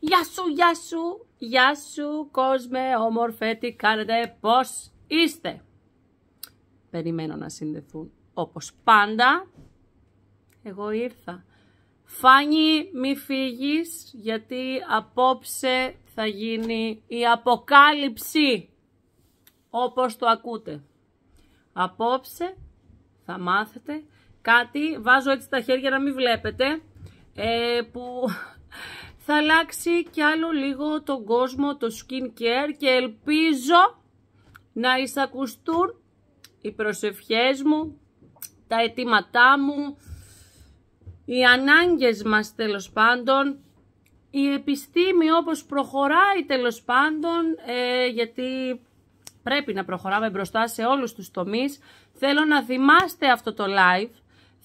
Γεια σου, γεια σου, γεια σου κόσμε όμορφε, τι κάνετε, πώς είστε. Περιμένω να συνδεθούν όπως πάντα. Εγώ ήρθα. Φάνη μη φύγεις γιατί απόψε θα γίνει η αποκάλυψη όπως το ακούτε. Απόψε θα μάθετε κάτι, βάζω έτσι τα χέρια να μην βλέπετε, ε, που θα αλλάξει κι άλλο λίγο τον κόσμο το skin care και ελπίζω να εισακουστούν οι προσευχές μου, τα αιτήματά μου, οι ανάγκες μας τέλος πάντων, η επιστήμη όπως προχωράει τέλος πάντων, ε, γιατί πρέπει να προχωράμε μπροστά σε όλους τους τομείς, θέλω να θυμάστε αυτό το live,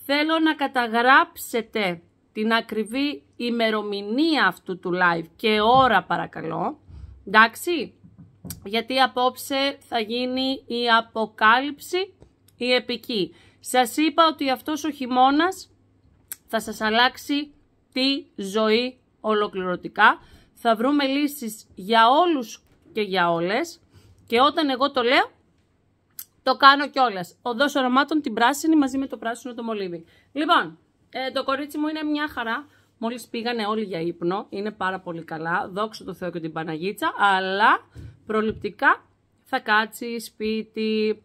θέλω να καταγράψετε την ακριβή ημερομηνία αυτού του live και ώρα παρακαλώ. Εντάξει, γιατί απόψε θα γίνει η αποκάλυψη η επική. Σας είπα ότι αυτός ο χειμώνας θα σας αλλάξει τη ζωή ολοκληρωτικά. Θα βρούμε λύσεις για όλους και για όλες. Και όταν εγώ το λέω, το κάνω Ο Οδός ορωμάτων την πράσινη μαζί με το πράσινο το μολύβι. Λοιπόν, ε, το κορίτσι μου είναι μια χαρά. Μόλις πήγανε όλοι για ύπνο, είναι πάρα πολύ καλά, δόξα τω Θεώ και την Παναγίτσα, αλλά προληπτικά θα κάτσει σπίτι.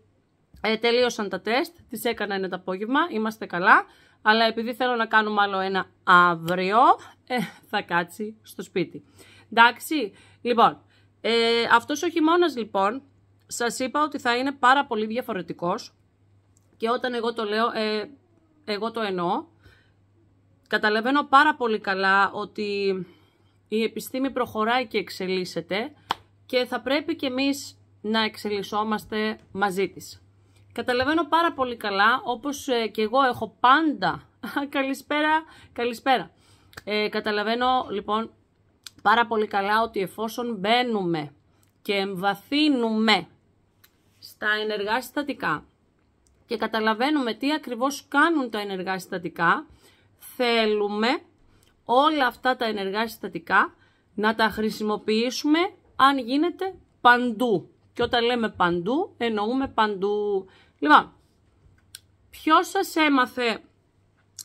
Ε, τελείωσαν τα τεστ, τις έκανα είναι το απόγευμα, είμαστε καλά, αλλά επειδή θέλω να κάνουμε άλλο ένα αύριο, ε, θα κάτσει στο σπίτι. Εντάξει, λοιπόν, ε, αυτός ο χειμώνας λοιπόν, σας είπα ότι θα είναι πάρα πολύ διαφορετικός. και όταν εγώ το λέω, ε, εγώ το εννοώ, Καταλαβαίνω πάρα πολύ καλά ότι η επιστήμη προχωράει και εξελίσσεται και θα πρέπει και εμείς να εξελισσόμαστε μαζί της. Καταλαβαίνω πάρα πολύ καλά, όπως ε, και εγώ έχω πάντα... καλησπέρα, καλησπέρα. Ε, καταλαβαίνω λοιπόν πάρα πολύ καλά ότι εφόσον μπαίνουμε και εμβαθύνουμε στα ενεργά συστατικά και καταλαβαίνουμε τι ακριβώς κάνουν τα ενεργά συστατικά θέλουμε όλα αυτά τα ενεργά συστατικά να τα χρησιμοποιήσουμε αν γίνεται παντού. Και όταν λέμε παντού, εννοούμε παντού. Λοιπόν, ποιος σας έμαθε,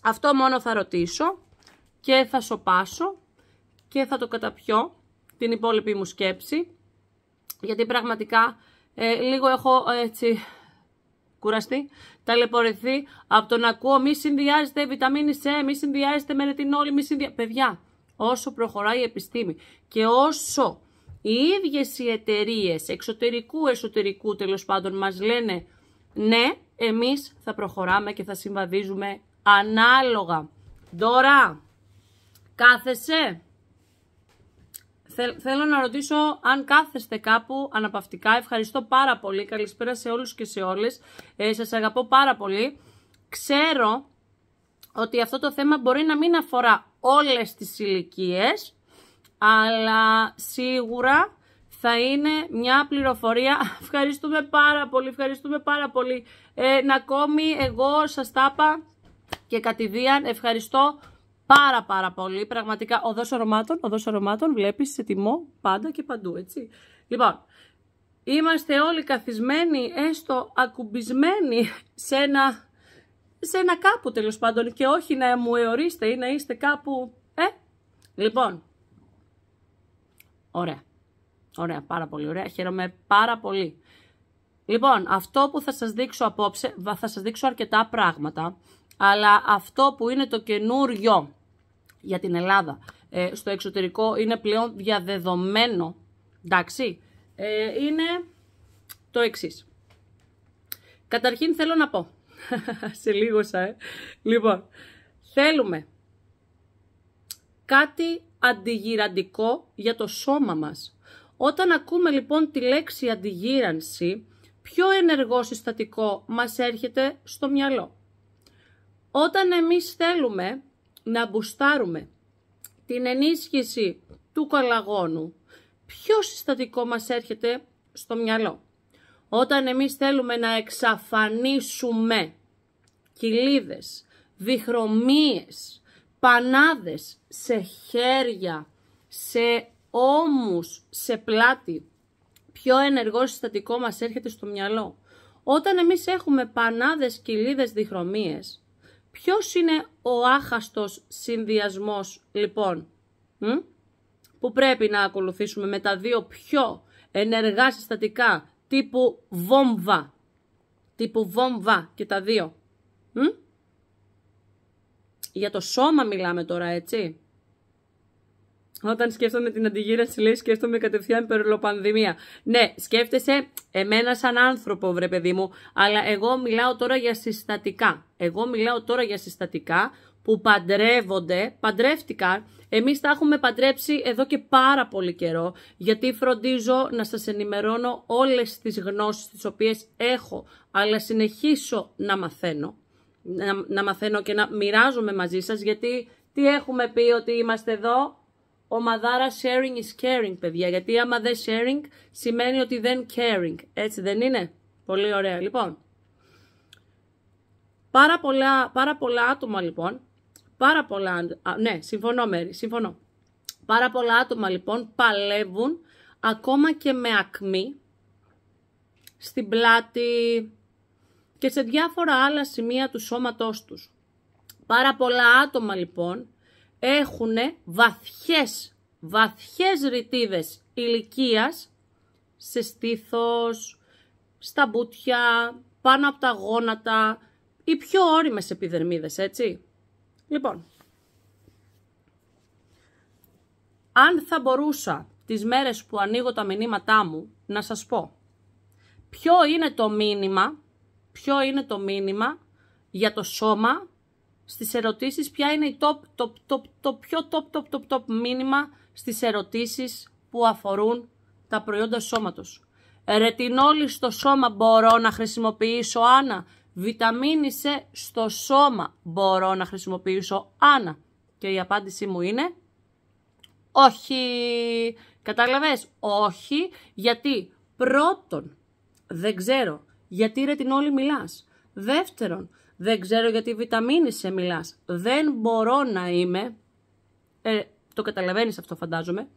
αυτό μόνο θα ρωτήσω και θα σοπάσω και θα το καταπιώ την υπόλοιπη μου σκέψη, γιατί πραγματικά ε, λίγο έχω έτσι κουραστεί, ταλαιπωρηθεί από το να ακούω μη συνδυάζεται βιταμίνη C, μη συνδυάζεται με ρετινόλη, μη συνδυάζεται. Παιδιά, όσο προχωράει η επιστήμη και όσο οι ίδιες οι εταιρείες εξωτερικού, εσωτερικού τέλος πάντων μας λένε ναι, εμείς θα προχωράμε και θα συμβαδίζουμε ανάλογα. Τώρα, κάθεσαι θέλω να ρωτήσω αν κάθεστε κάπου αναπαυτικά. Ευχαριστώ πάρα πολύ. Καλησπέρα σε όλους και σε όλες. Ε, σας αγαπώ πάρα πολύ. Ξέρω ότι αυτό το θέμα μπορεί να μην αφορά όλες τις ηλικίες, αλλά σίγουρα θα είναι μια πληροφορία. Ευχαριστούμε πάρα πολύ, ευχαριστούμε πάρα πολύ. Ε, να ακόμη εγώ σας τάπα και κατηδίαν. Ευχαριστώ πάρα πάρα πολύ. Πραγματικά, οδός ορωμάτων, οδός ορωμάτων βλέπεις σε τιμό πάντα και παντού, έτσι. Λοιπόν, είμαστε όλοι καθισμένοι, έστω ακουμπισμένοι σε ένα, σε ένα κάπου τέλος πάντων και όχι να μου εωρίστε ή να είστε κάπου, ε. Λοιπόν, ωραία. Ωραία, πάρα πολύ ωραία. Χαίρομαι πάρα πολύ. Λοιπόν, αυτό που θα σας δείξω απόψε, θα σας δείξω αρκετά πράγματα αλλά αυτό που είναι το καινούριο για την Ελλάδα ε, στο εξωτερικό είναι πλέον διαδεδομένο, εντάξει, ε, είναι το εξής. Καταρχήν θέλω να πω, σε λίγοσα, ε. Λοιπόν, θέλουμε κάτι αντιγυραντικό για το σώμα μας. Όταν ακούμε λοιπόν τη λέξη αντιγύρανση, πιο ενεργό συστατικό μας έρχεται στο μυαλό. Όταν εμείς θέλουμε να μπουστάρουμε την ενίσχυση του κολαγόνου, ποιο συστατικό μας έρχεται στο μυαλό. Όταν εμείς θέλουμε να εξαφανίσουμε κοιλίδες, διχρωμίες, πανάδες σε χέρια, σε ώμους, σε πλάτη, ποιο ενεργό συστατικό μας έρχεται στο μυαλό. Όταν εμείς έχουμε πανάδες, κοιλίδες, διχρωμίες, Ποιος είναι ο άχαστος συνδυασμός λοιπόν που πρέπει να ακολουθήσουμε με τα δύο πιο ενεργά συστατικά τύπου βόμβα. Τύπου βόμβα και τα δύο. Για το σώμα μιλάμε τώρα έτσι. Όταν σκέφτομαι την αντιγύρανση, λέει, σκέφτομαι κατευθείαν περιλοπανδημία. Ναι, σκέφτεσαι εμένα σαν άνθρωπο, βρε παιδί μου, αλλά εγώ μιλάω τώρα για συστατικά. Εγώ μιλάω τώρα για συστατικά που παντρεύονται, παντρεύτηκαν. Εμείς τα έχουμε παντρέψει εδώ και πάρα πολύ καιρό, γιατί φροντίζω να σας ενημερώνω όλες τις γνώσεις τις οποίες έχω, αλλά συνεχίσω να μαθαίνω. Να, μαθαίνω και να μοιράζομαι μαζί σας, γιατί τι έχουμε πει ότι είμαστε εδώ μαδάρα sharing is caring, παιδιά. Γιατί άμα δεν sharing σημαίνει ότι δεν caring. Έτσι δεν είναι. Πολύ ωραία. Λοιπόν, πάρα πολλά, πάρα πολλά άτομα λοιπόν, πάρα πολλά, α, ναι, συμφωνώ Μέρη, συμφωνώ. Πάρα πολλά άτομα λοιπόν παλεύουν ακόμα και με ακμή στην πλάτη και σε διάφορα άλλα σημεία του σώματός τους. Πάρα πολλά άτομα λοιπόν έχουν βαθιές, βαθιές ρητίδες ηλικίας σε στήθος, στα μπουτια, πάνω από τα γόνατα, οι πιο όριμες επιδερμίδες, έτσι. Λοιπόν, αν θα μπορούσα τις μέρες που ανοίγω τα μηνύματά μου να σας πω ποιο είναι το μήνυμα, ποιο είναι το μήνυμα για το σώμα στις ερωτήσεις ποια είναι top, top, top, το πιο top, top, top, top μήνυμα στις ερωτήσεις που αφορούν τα προϊόντα σώματος. Ρετινόλη στο σώμα μπορώ να χρησιμοποιήσω Άννα. Βιταμίνη σε στο σώμα μπορώ να χρησιμοποιήσω Άννα. Και η απάντησή μου είναι όχι. Κατάλαβες, όχι, γιατί πρώτον δεν ξέρω γιατί ρετινόλη μιλάς. Δεύτερον, δεν ξέρω γιατί βιταμίνη σε μιλάς. δεν μπορώ να είμαι, ε, το καταλαβαίνεις αυτό φαντάζομαι,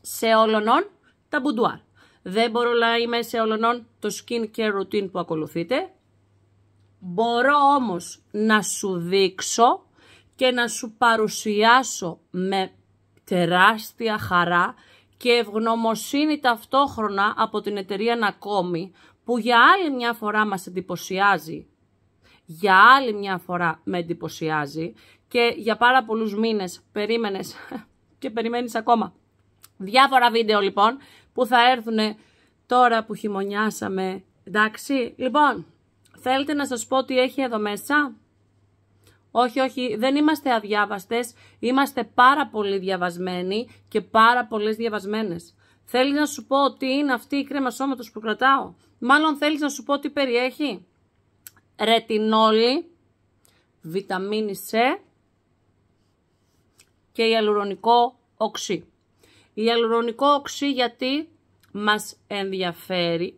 σε όλονον τα μπουντουάρ. Δεν μπορώ να είμαι σε όλων το skin care routine που ακολουθείτε. Μπορώ όμως να σου δείξω και να σου παρουσιάσω με τεράστια χαρά και ευγνωμοσύνη ταυτόχρονα από την εταιρεία Νακόμη που για άλλη μια φορά μας εντυπωσιάζει για άλλη μια φορά με εντυπωσιάζει και για πάρα πολλούς μήνες περίμενες και περιμένεις ακόμα. Διάφορα βίντεο λοιπόν που θα έρθουν τώρα που χειμωνιάσαμε. Εντάξει, λοιπόν, θέλετε να σας πω τι έχει εδώ μέσα. Όχι, όχι, δεν είμαστε αδιάβαστες, είμαστε πάρα πολύ διαβασμένοι και πάρα πολλές διαβασμένες. Θέλεις να σου πω τι είναι αυτή η κρέμα σώματος που κρατάω. Μάλλον θέλεις να σου πω τι περιέχει ρετινόλι, βιταμίνη C και ιαλουρονικό οξύ. Ιαλουρονικό οξύ γιατί μας ενδιαφέρει.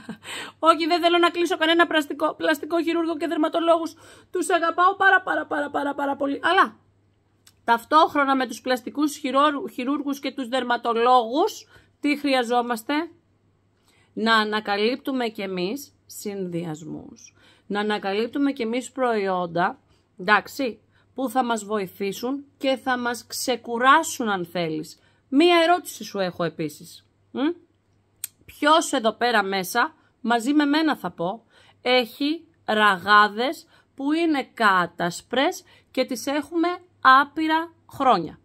Όχι, δεν θέλω να κλείσω κανένα πλαστικό, πλαστικό χειρούργο και δερματολόγους. Τους αγαπάω πάρα πάρα πάρα πάρα πάρα πολύ. Αλλά ταυτόχρονα με τους πλαστικούς χειρούργους και τους δερματολόγους, τι χρειαζόμαστε? Να ανακαλύπτουμε κι εμείς συνδυασμούς να ανακαλύπτουμε και εμείς προϊόντα, εντάξει, που θα μας βοηθήσουν και θα μας ξεκουράσουν αν θέλεις. Μία ερώτηση σου έχω επίσης. Μ? Ποιος εδώ πέρα μέσα, μαζί με μένα θα πω, έχει ραγάδες που είναι κατασπρές και τις έχουμε άπειρα χρόνια.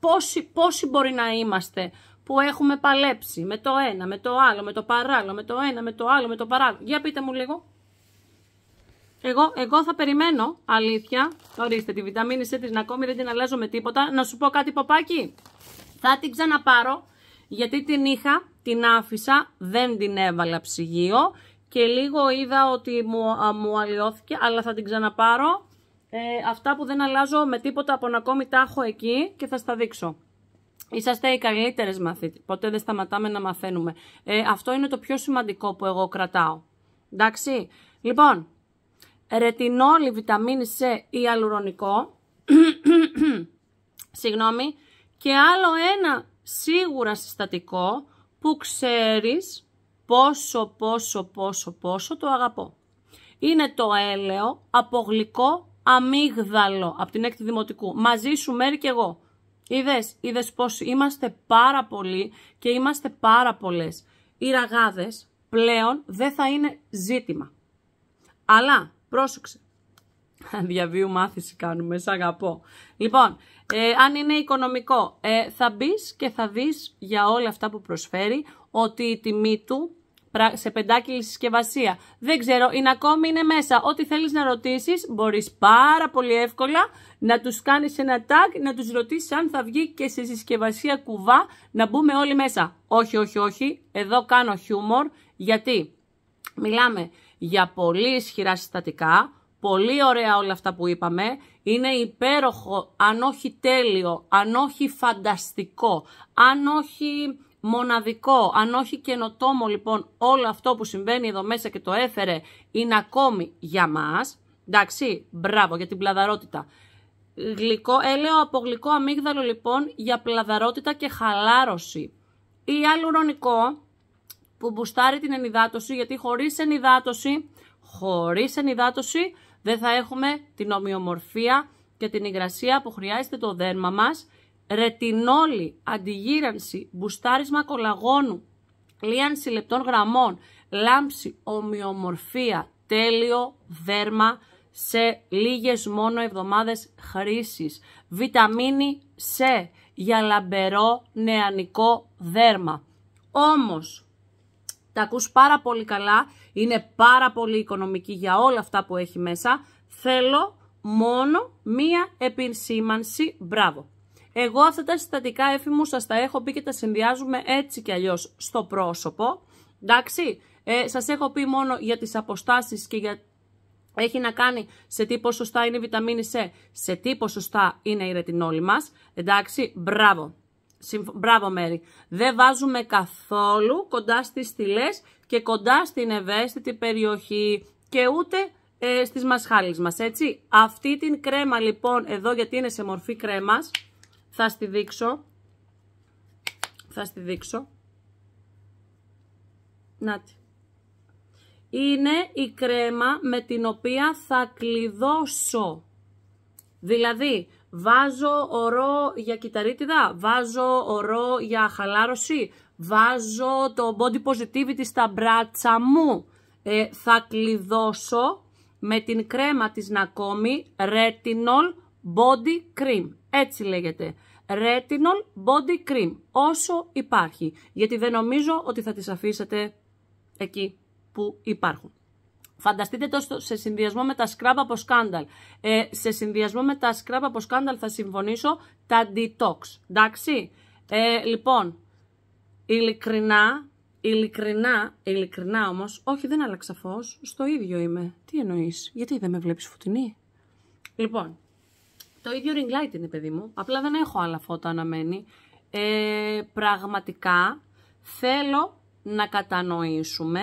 Πόσοι, πόσοι μπορεί να είμαστε που έχουμε παλέψει με το ένα, με το άλλο, με το παράλληλο, με το ένα, με το άλλο, με το παράλληλο. Για πείτε μου λίγο. Εγώ, εγώ θα περιμένω, αλήθεια. Ορίστε, τη βιταμίνη C της ακόμη δεν την αλλάζω με τίποτα. Να σου πω κάτι, Ποπάκι. Θα την ξαναπάρω, γιατί την είχα, την άφησα, δεν την έβαλα ψυγείο και λίγο είδα ότι μου, α, μου αλλοιώθηκε, αλλά θα την ξαναπάρω. Ε, αυτά που δεν αλλάζω με τίποτα από ακόμη τα έχω εκεί και θα στα δείξω. Είσαστε οι καλύτερες μαθήτες, ποτέ δεν σταματάμε να μαθαίνουμε. Ε, αυτό είναι το πιο σημαντικό που εγώ κρατάω. Εντάξει, λοιπόν, ρετινόλι, βιταμίνη C ή αλουρονικό. Συγγνώμη. Και άλλο ένα σίγουρα συστατικό που ξέρεις πόσο, πόσο, πόσο, πόσο το αγαπώ. Είναι το έλαιο από γλυκό αμύγδαλο από την έκτη δημοτικού. Μαζί σου μέρη και εγώ. Είδες, είδες πως είμαστε πάρα πολλοί και είμαστε πάρα πολλές. Οι ραγάδες πλέον δεν θα είναι ζήτημα. Αλλά Πρόσεξε. Διαβίου μάθηση κάνουμε, σε αγαπώ. Λοιπόν, ε, αν είναι οικονομικό, ε, θα μπεις και θα δεις για όλα αυτά που προσφέρει ότι η τιμή του σε πεντάκυλη συσκευασία. Δεν ξέρω, είναι ακόμη, είναι μέσα. Ό,τι θέλεις να ρωτήσεις, μπορείς πάρα πολύ εύκολα να τους κάνεις ένα tag, να τους ρωτήσεις αν θα βγει και σε συσκευασία κουβά, να μπούμε όλοι μέσα. Όχι, όχι, όχι, εδώ κάνω χιούμορ, γιατί μιλάμε για πολύ ισχυρά συστατικά, πολύ ωραία όλα αυτά που είπαμε, είναι υπέροχο, αν όχι τέλειο, αν όχι φανταστικό, αν όχι μοναδικό, αν όχι καινοτόμο λοιπόν όλο αυτό που συμβαίνει εδώ μέσα και το έφερε είναι ακόμη για μας, εντάξει, μπράβο για την πλαδαρότητα. Γλυκό, ε, έλαιο από γλυκό αμύγδαλο λοιπόν για πλαδαρότητα και χαλάρωση. Ή αλουρονικό που μπουστάρει την ενυδάτωση, γιατί χωρίς ενυδάτωση, χωρίς ενυδάτωση δεν θα έχουμε την ομοιομορφία και την υγρασία που χρειάζεται το δέρμα μας, ρετινόλη, αντιγύρανση, μπουστάρισμα κολαγόνου, λίανση λεπτών γραμμών, λάμψη, ομοιομορφία, τέλειο δέρμα σε λίγες μόνο εβδομάδες χρήσης. Βιταμίνη C για λαμπερό νεανικό δέρμα. Όμως, τα ακούς πάρα πολύ καλά, είναι πάρα πολύ οικονομική για όλα αυτά που έχει μέσα. Θέλω μόνο μία επισήμανση, μπράβο. Εγώ αυτά τα συστατικά έφη μου σας τα έχω πει και τα συνδυάζουμε έτσι και αλλιώς στο πρόσωπο, εντάξει. Ε, σας έχω πει μόνο για τις αποστάσεις και για έχει να κάνει σε τι ποσοστά είναι η βιταμίνη C, σε τι ποσοστά είναι η ρετινόλη μας. Εντάξει, μπράβο. Συμφ... Μπράβο Μέρι, Δεν βάζουμε καθόλου κοντά στις στυλές και κοντά στην ευαίσθητη περιοχή και ούτε ε, στις μασχάλες μας, έτσι. Αυτή την κρέμα λοιπόν εδώ, γιατί είναι σε μορφή κρέμας, θα στη δείξω. Θα στη δείξω. Είναι η κρέμα με την οποία θα κλειδώσω. Δηλαδή, Βάζω ορό για κυταρίτιδα, βάζω ορό για χαλάρωση, βάζω το body positivity στα μπράτσα μου. Ε, θα κλειδώσω με την κρέμα της Νακόμη Retinol Body Cream. Έτσι λέγεται. Retinol Body Cream. Όσο υπάρχει. Γιατί δεν νομίζω ότι θα τις αφήσετε εκεί που υπάρχουν. Φανταστείτε το σε συνδυασμό με τα scrub από σκάνταλ. Ε, σε συνδυασμό με τα scrub από σκάνταλ θα συμφωνήσω τα detox. Εντάξει. Ε, λοιπόν, ειλικρινά, ειλικρινά, ειλικρινά όμως, όχι δεν άλλαξα φως, στο ίδιο είμαι. Τι εννοείς, γιατί δεν με βλέπεις φωτεινή. Λοιπόν, το ίδιο ring light είναι παιδί μου, απλά δεν έχω άλλα φώτα αναμένη. Ε, πραγματικά θέλω να κατανοήσουμε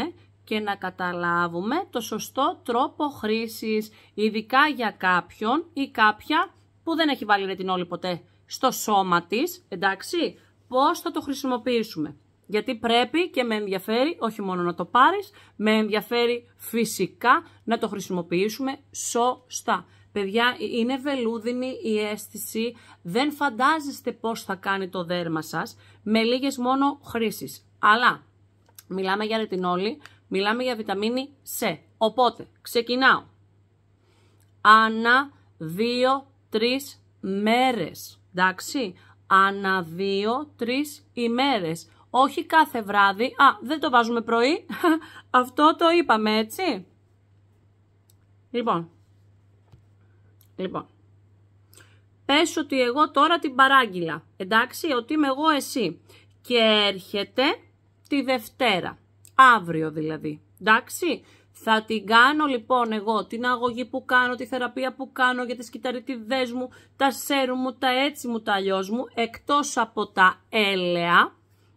και να καταλάβουμε το σωστό τρόπο χρήσης, ειδικά για κάποιον ή κάποια που δεν έχει βάλει ρετινόλη ποτέ στο σώμα της, εντάξει, πώς θα το χρησιμοποιήσουμε. Γιατί πρέπει και με ενδιαφέρει όχι μόνο να το πάρεις, με ενδιαφέρει φυσικά να το χρησιμοποιήσουμε σωστά. Παιδιά, ε, είναι βελούδινη η αίσθηση, δεν φαντάζεστε πώς θα κάνει το δέρμα σας με λίγες μόνο χρήσεις. Αλλά μιλάμε για ρετινόλη Μιλάμε για βιταμίνη C. Οπότε, ξεκινάω. δύο, τρεις μέρες. Εντάξει. ανα δύο, τρεις ημέρες. Όχι κάθε βράδυ. Α, δεν το βάζουμε πρωί. Αυτό το είπαμε, έτσι. Λοιπόν. Λοιπόν. Πες ότι εγώ τώρα την παράγγειλα. Εντάξει, ότι είμαι εγώ εσύ. Και έρχεται τη Δευτέρα. Αύριο δηλαδή. Εντάξει. Θα την κάνω λοιπόν εγώ την αγωγή που κάνω, τη θεραπεία που κάνω για τις κυταριτιδές μου, τα σέρου μου, τα έτσι μου, τα αλλιώς μου, εκτός από τα έλαια.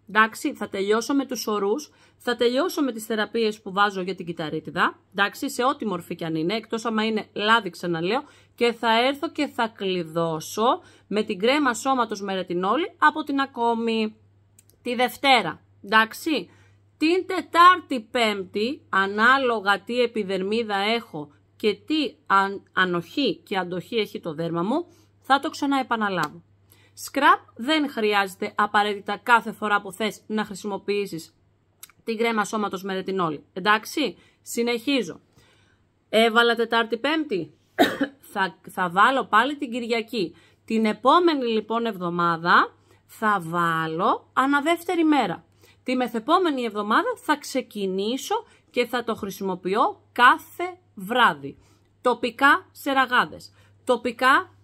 Εντάξει, θα τελειώσω με τους ορούς, θα τελειώσω με τις θεραπείες που βάζω για την κυταρίτιδα, εντάξει, σε ό,τι μορφή κι αν είναι, εκτός άμα είναι λάδι ξαναλέω, και θα έρθω και θα κλειδώσω με την κρέμα σώματος με ρετινόλη από την ακόμη τη Δευτέρα, εντάξει την Τετάρτη Πέμπτη, ανάλογα τι επιδερμίδα έχω και τι ανοχή και αντοχή έχει το δέρμα μου, θα το ξαναεπαναλάβω. Σκραπ δεν χρειάζεται απαραίτητα κάθε φορά που θες να χρησιμοποιήσεις την κρέμα σώματος με ρετινόλη. Εντάξει, συνεχίζω. Έβαλα Τετάρτη Πέμπτη, θα, θα βάλω πάλι την Κυριακή. Την επόμενη λοιπόν εβδομάδα θα βάλω αναδεύτερη μέρα. Τη μεθεπόμενη εβδομάδα θα ξεκινήσω και θα το χρησιμοποιώ κάθε βράδυ. Τοπικά σε ραγάδες. Τοπικά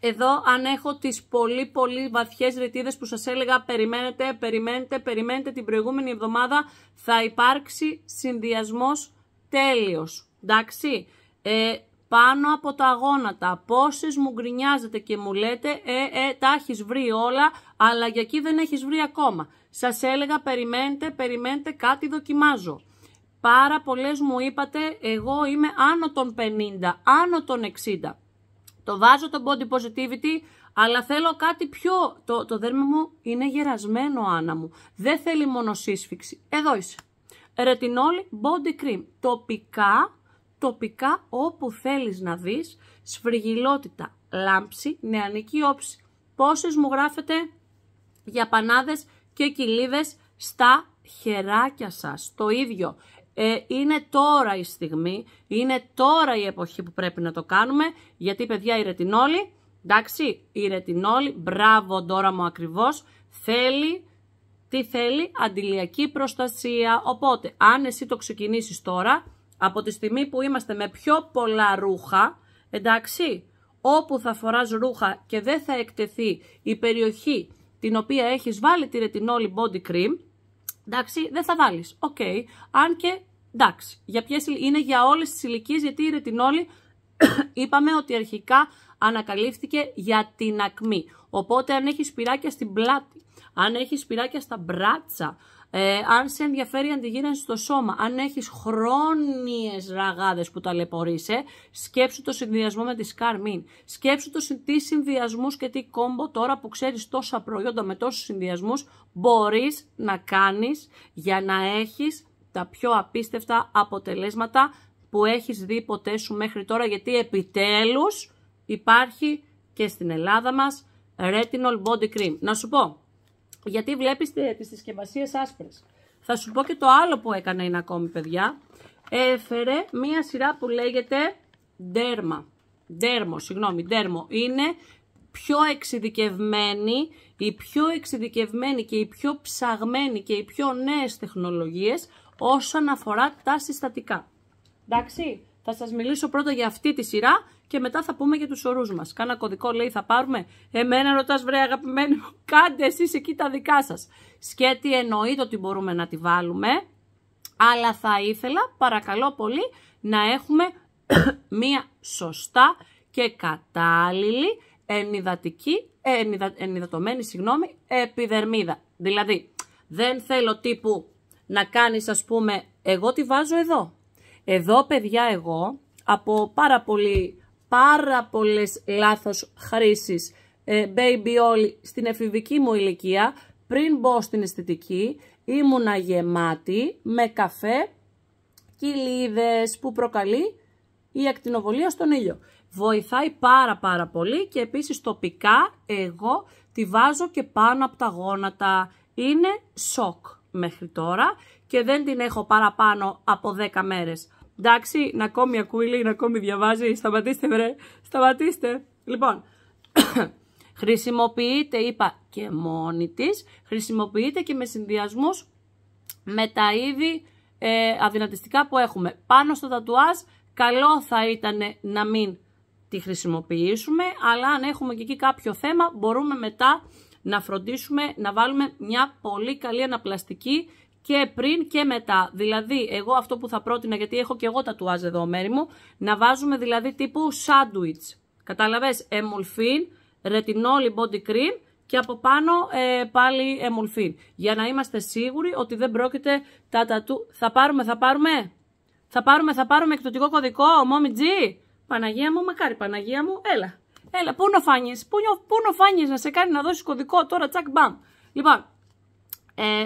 εδώ αν έχω τις πολύ πολύ βαθιές ρητίδες που σας έλεγα περιμένετε, περιμένετε, περιμένετε την προηγούμενη εβδομάδα θα υπάρξει συνδυασμός τέλειος. Εντάξει, ε, πάνω από τα γόνατα, πόσες μου γκρινιάζετε και μου λέτε «Ε, ε, τα έχεις βρει όλα αλλά για εκεί δεν έχεις βρει ακόμα. Σας έλεγα περιμένετε, περιμένετε, κάτι δοκιμάζω. Πάρα πολλές μου είπατε εγώ είμαι άνω των 50, άνω των 60. Το βάζω το body positivity, αλλά θέλω κάτι πιο... Το, το δέρμα μου είναι γερασμένο, Άννα μου. Δεν θέλει μόνο σύσφυξη. Εδώ είσαι. Retinol body cream. Τοπικά, τοπικά όπου θέλεις να δεις, σφριγιλότητα, λάμψη, νεανική όψη. Πόσες μου γράφετε για πανάδες και κοιλίδες στα χεράκια σας. Το ίδιο. Ε, είναι τώρα η στιγμή, είναι τώρα η εποχή που πρέπει να το κάνουμε, γιατί παιδιά η ρετινόλη, εντάξει, η ρετινόλη, μπράβο τώρα μου ακριβώς, θέλει, τι θέλει, αντιλιακή προστασία. Οπότε, αν εσύ το ξεκινήσεις τώρα, από τη στιγμή που είμαστε με πιο πολλά ρούχα, εντάξει, όπου θα φοράς ρούχα και δεν θα εκτεθεί η περιοχή την οποία έχεις βάλει τη retinol body cream, εντάξει, δεν θα βάλεις. Οκ, αν και εντάξει, για ποιες, είναι για όλες τις ηλικίες γιατί η ρετινόλη είπαμε ότι αρχικά ανακαλύφθηκε για την ακμή. Οπότε αν έχεις πυράκια στην πλάτη, αν έχεις πυράκια στα μπράτσα, ε, αν σε ενδιαφέρει η αντιγύρανση στο σώμα, αν έχεις χρόνιες ραγάδες που ταλαιπωρείσαι, σκέψου το συνδυασμό με τη Σκάρμιν. Σκέψου το τι συνδυασμούς και τι κόμπο τώρα που ξέρεις τόσα προϊόντα με τόσους συνδυασμούς μπορείς να κάνεις για να έχεις τα πιο απίστευτα αποτελέσματα που έχεις δει ποτέ σου μέχρι τώρα γιατί επιτέλους υπάρχει και στην Ελλάδα μας Retinol Body Cream. Να σου πω, γιατί βλέπεις τις συσκευασίες άσπρες. Θα σου πω και το άλλο που έκανα είναι ακόμη παιδιά. Έφερε μία σειρά που λέγεται δέρμα. Δέρμο συγγνώμη, Δέρμο Είναι πιο εξειδικευμένη, η πιο εξειδικευμένη και η πιο ψαγμένη και οι πιο νέες τεχνολογίες όσον αφορά τα συστατικά. Εντάξει, θα σας μιλήσω πρώτα για αυτή τη σειρά και μετά θα πούμε για τους ορούς μας. Κάνα κωδικό λέει θα πάρουμε. Εμένα ρωτάς, βρε αγαπημένη μου, κάντε εσείς εκεί τα δικά σας. Σκέτη εννοείται ότι μπορούμε να τη βάλουμε, αλλά θα ήθελα παρακαλώ πολύ να έχουμε μία σωστά και κατάλληλη ενυδατική, ενυδα, ενυδατωμένη συγγνώμη, επιδερμίδα. Δηλαδή, δεν θέλω τύπου να κάνεις ας πούμε, εγώ τη βάζω εδώ. Εδώ παιδιά εγώ από πάρα πολύ πάρα πολλές λάθος χρήσεις ε, baby oil στην εφηβική μου ηλικία πριν μπω στην αισθητική ήμουνα γεμάτη με καφέ κυλίδες που προκαλεί η ακτινοβολία στον ήλιο. Βοηθάει πάρα πάρα πολύ και επίσης τοπικά εγώ τη βάζω και πάνω από τα γόνατα. Είναι σοκ μέχρι τώρα και δεν την έχω παραπάνω από 10 μέρες Εντάξει, να ακόμη ακούει, λέει, να ακόμη διαβάζει. Σταματήστε, βρε. Σταματήστε. Λοιπόν, χρησιμοποιείται, είπα, και μόνη της. Χρησιμοποιείται και με συνδυασμούς με τα είδη ε, αδυνατιστικά που έχουμε. Πάνω στο τατουάζ, καλό θα ήταν να μην τη χρησιμοποιήσουμε, αλλά αν έχουμε και εκεί κάποιο θέμα, μπορούμε μετά να φροντίσουμε να βάλουμε μια πολύ καλή αναπλαστική και πριν και μετά. Δηλαδή, εγώ αυτό που θα πρότεινα, γιατί έχω και εγώ τατουάζ εδώ μέρη μου, να βάζουμε δηλαδή τύπου sándwich. Κατάλαβες, εμουλφίν, ρετινόλι body cream και από πάνω ε, πάλι εμουλφίν. Για να είμαστε σίγουροι ότι δεν πρόκειται τα τατου... Θα πάρουμε, θα πάρουμε, θα πάρουμε, θα πάρουμε εκδοτικό κωδικό, μόμι G. Παναγία μου, μακάρι Παναγία μου, έλα. Έλα, πού να φάνεις, πού, να φάνεις να σε κάνει να δώσεις κωδικό τώρα, τσακ μπαμ. Λοιπόν, ε,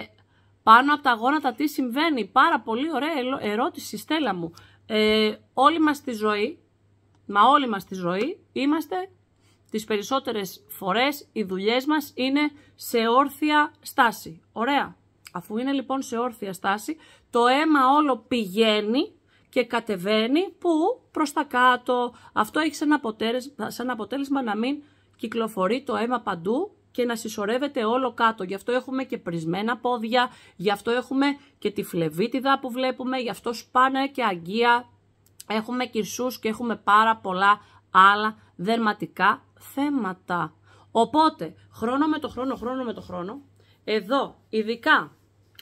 πάνω από τα γόνατα τι συμβαίνει. Πάρα πολύ ωραία ερώτηση Στέλλα μου. Ε, όλη μας τη ζωή, μα όλη μας τη ζωή είμαστε τις περισσότερες φορές οι δουλειές μας είναι σε όρθια στάση. Ωραία. Αφού είναι λοιπόν σε όρθια στάση, το αίμα όλο πηγαίνει και κατεβαίνει που προς τα κάτω. Αυτό έχει σαν αποτέλεσμα, σαν αποτέλεσμα να μην κυκλοφορεί το αίμα παντού και να συσσωρεύεται όλο κάτω. Γι' αυτό έχουμε και πρισμένα πόδια, γι' αυτό έχουμε και τη φλεβίτιδα που βλέπουμε, γι' αυτό σπάνα και αγκία, έχουμε κυρσούς και έχουμε πάρα πολλά άλλα δερματικά θέματα. Οπότε, χρόνο με το χρόνο, χρόνο με το χρόνο, εδώ, ειδικά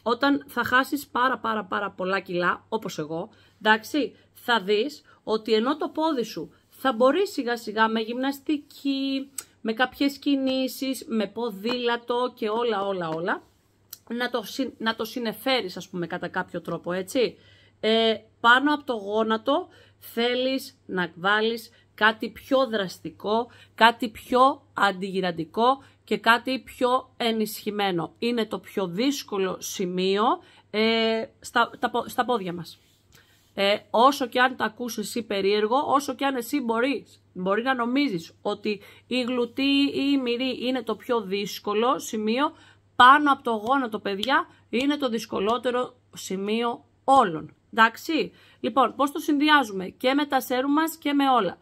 όταν θα χάσεις πάρα πάρα πάρα πολλά κιλά, όπως εγώ, εντάξει, θα δεις ότι ενώ το πόδι σου θα μπορεί σιγά σιγά με γυμναστική, με κάποιες κινήσεις, με ποδήλατο και όλα όλα όλα, να το, να το συνεφέρεις ας πούμε κατά κάποιο τρόπο έτσι. Ε, πάνω από το γόνατο θέλεις να βάλεις κάτι πιο δραστικό, κάτι πιο αντιγυραντικό και κάτι πιο ενισχυμένο. Είναι το πιο δύσκολο σημείο ε, στα, τα, πόδια μας. Ε, όσο και αν τα ακούσεις εσύ περίεργο, όσο και αν εσύ μπορείς Μπορεί να νομίζεις ότι η γλουτή ή η μυρή είναι το πιο δύσκολο σημείο, πάνω από το γόνατο παιδιά είναι το δυσκολότερο σημείο όλων. Εντάξει, λοιπόν, πώς το συνδυάζουμε και με τα σέρου μας και με όλα.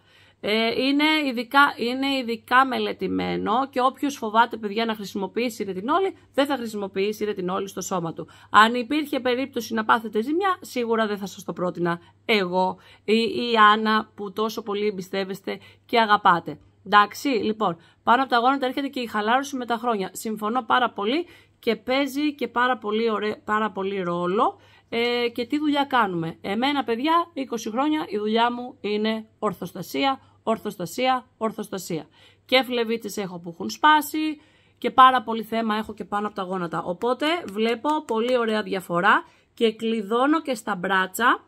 Ε, είναι, ειδικά, είναι ειδικά μελετημένο και όποιος φοβάται παιδιά να χρησιμοποιήσει ρετινόλη, δεν θα χρησιμοποιήσει ρετινόλη στο σώμα του. Αν υπήρχε περίπτωση να πάθετε ζημιά, σίγουρα δεν θα σας το πρότεινα εγώ ή η Άννα που τόσο πολύ εμπιστεύεστε και αγαπάτε. Εντάξει, λοιπόν, πάνω από τα γόνατα έρχεται και η χαλάρωση με τα χρόνια. Συμφωνώ πάρα πολύ και παίζει και πάρα πολύ, πάρα πολύ ρόλο ε, και τι δουλειά κάνουμε. Εμένα, παιδιά, 20 χρόνια η δουλειά μου είναι ορθοστασία, ορθοστασία, ορθοστασία. Και φλεβίτσες έχω που έχουν σπάσει και πάρα πολύ θέμα έχω και πάνω από τα γόνατα. Οπότε βλέπω πολύ ωραία διαφορά και κλειδώνω και στα μπράτσα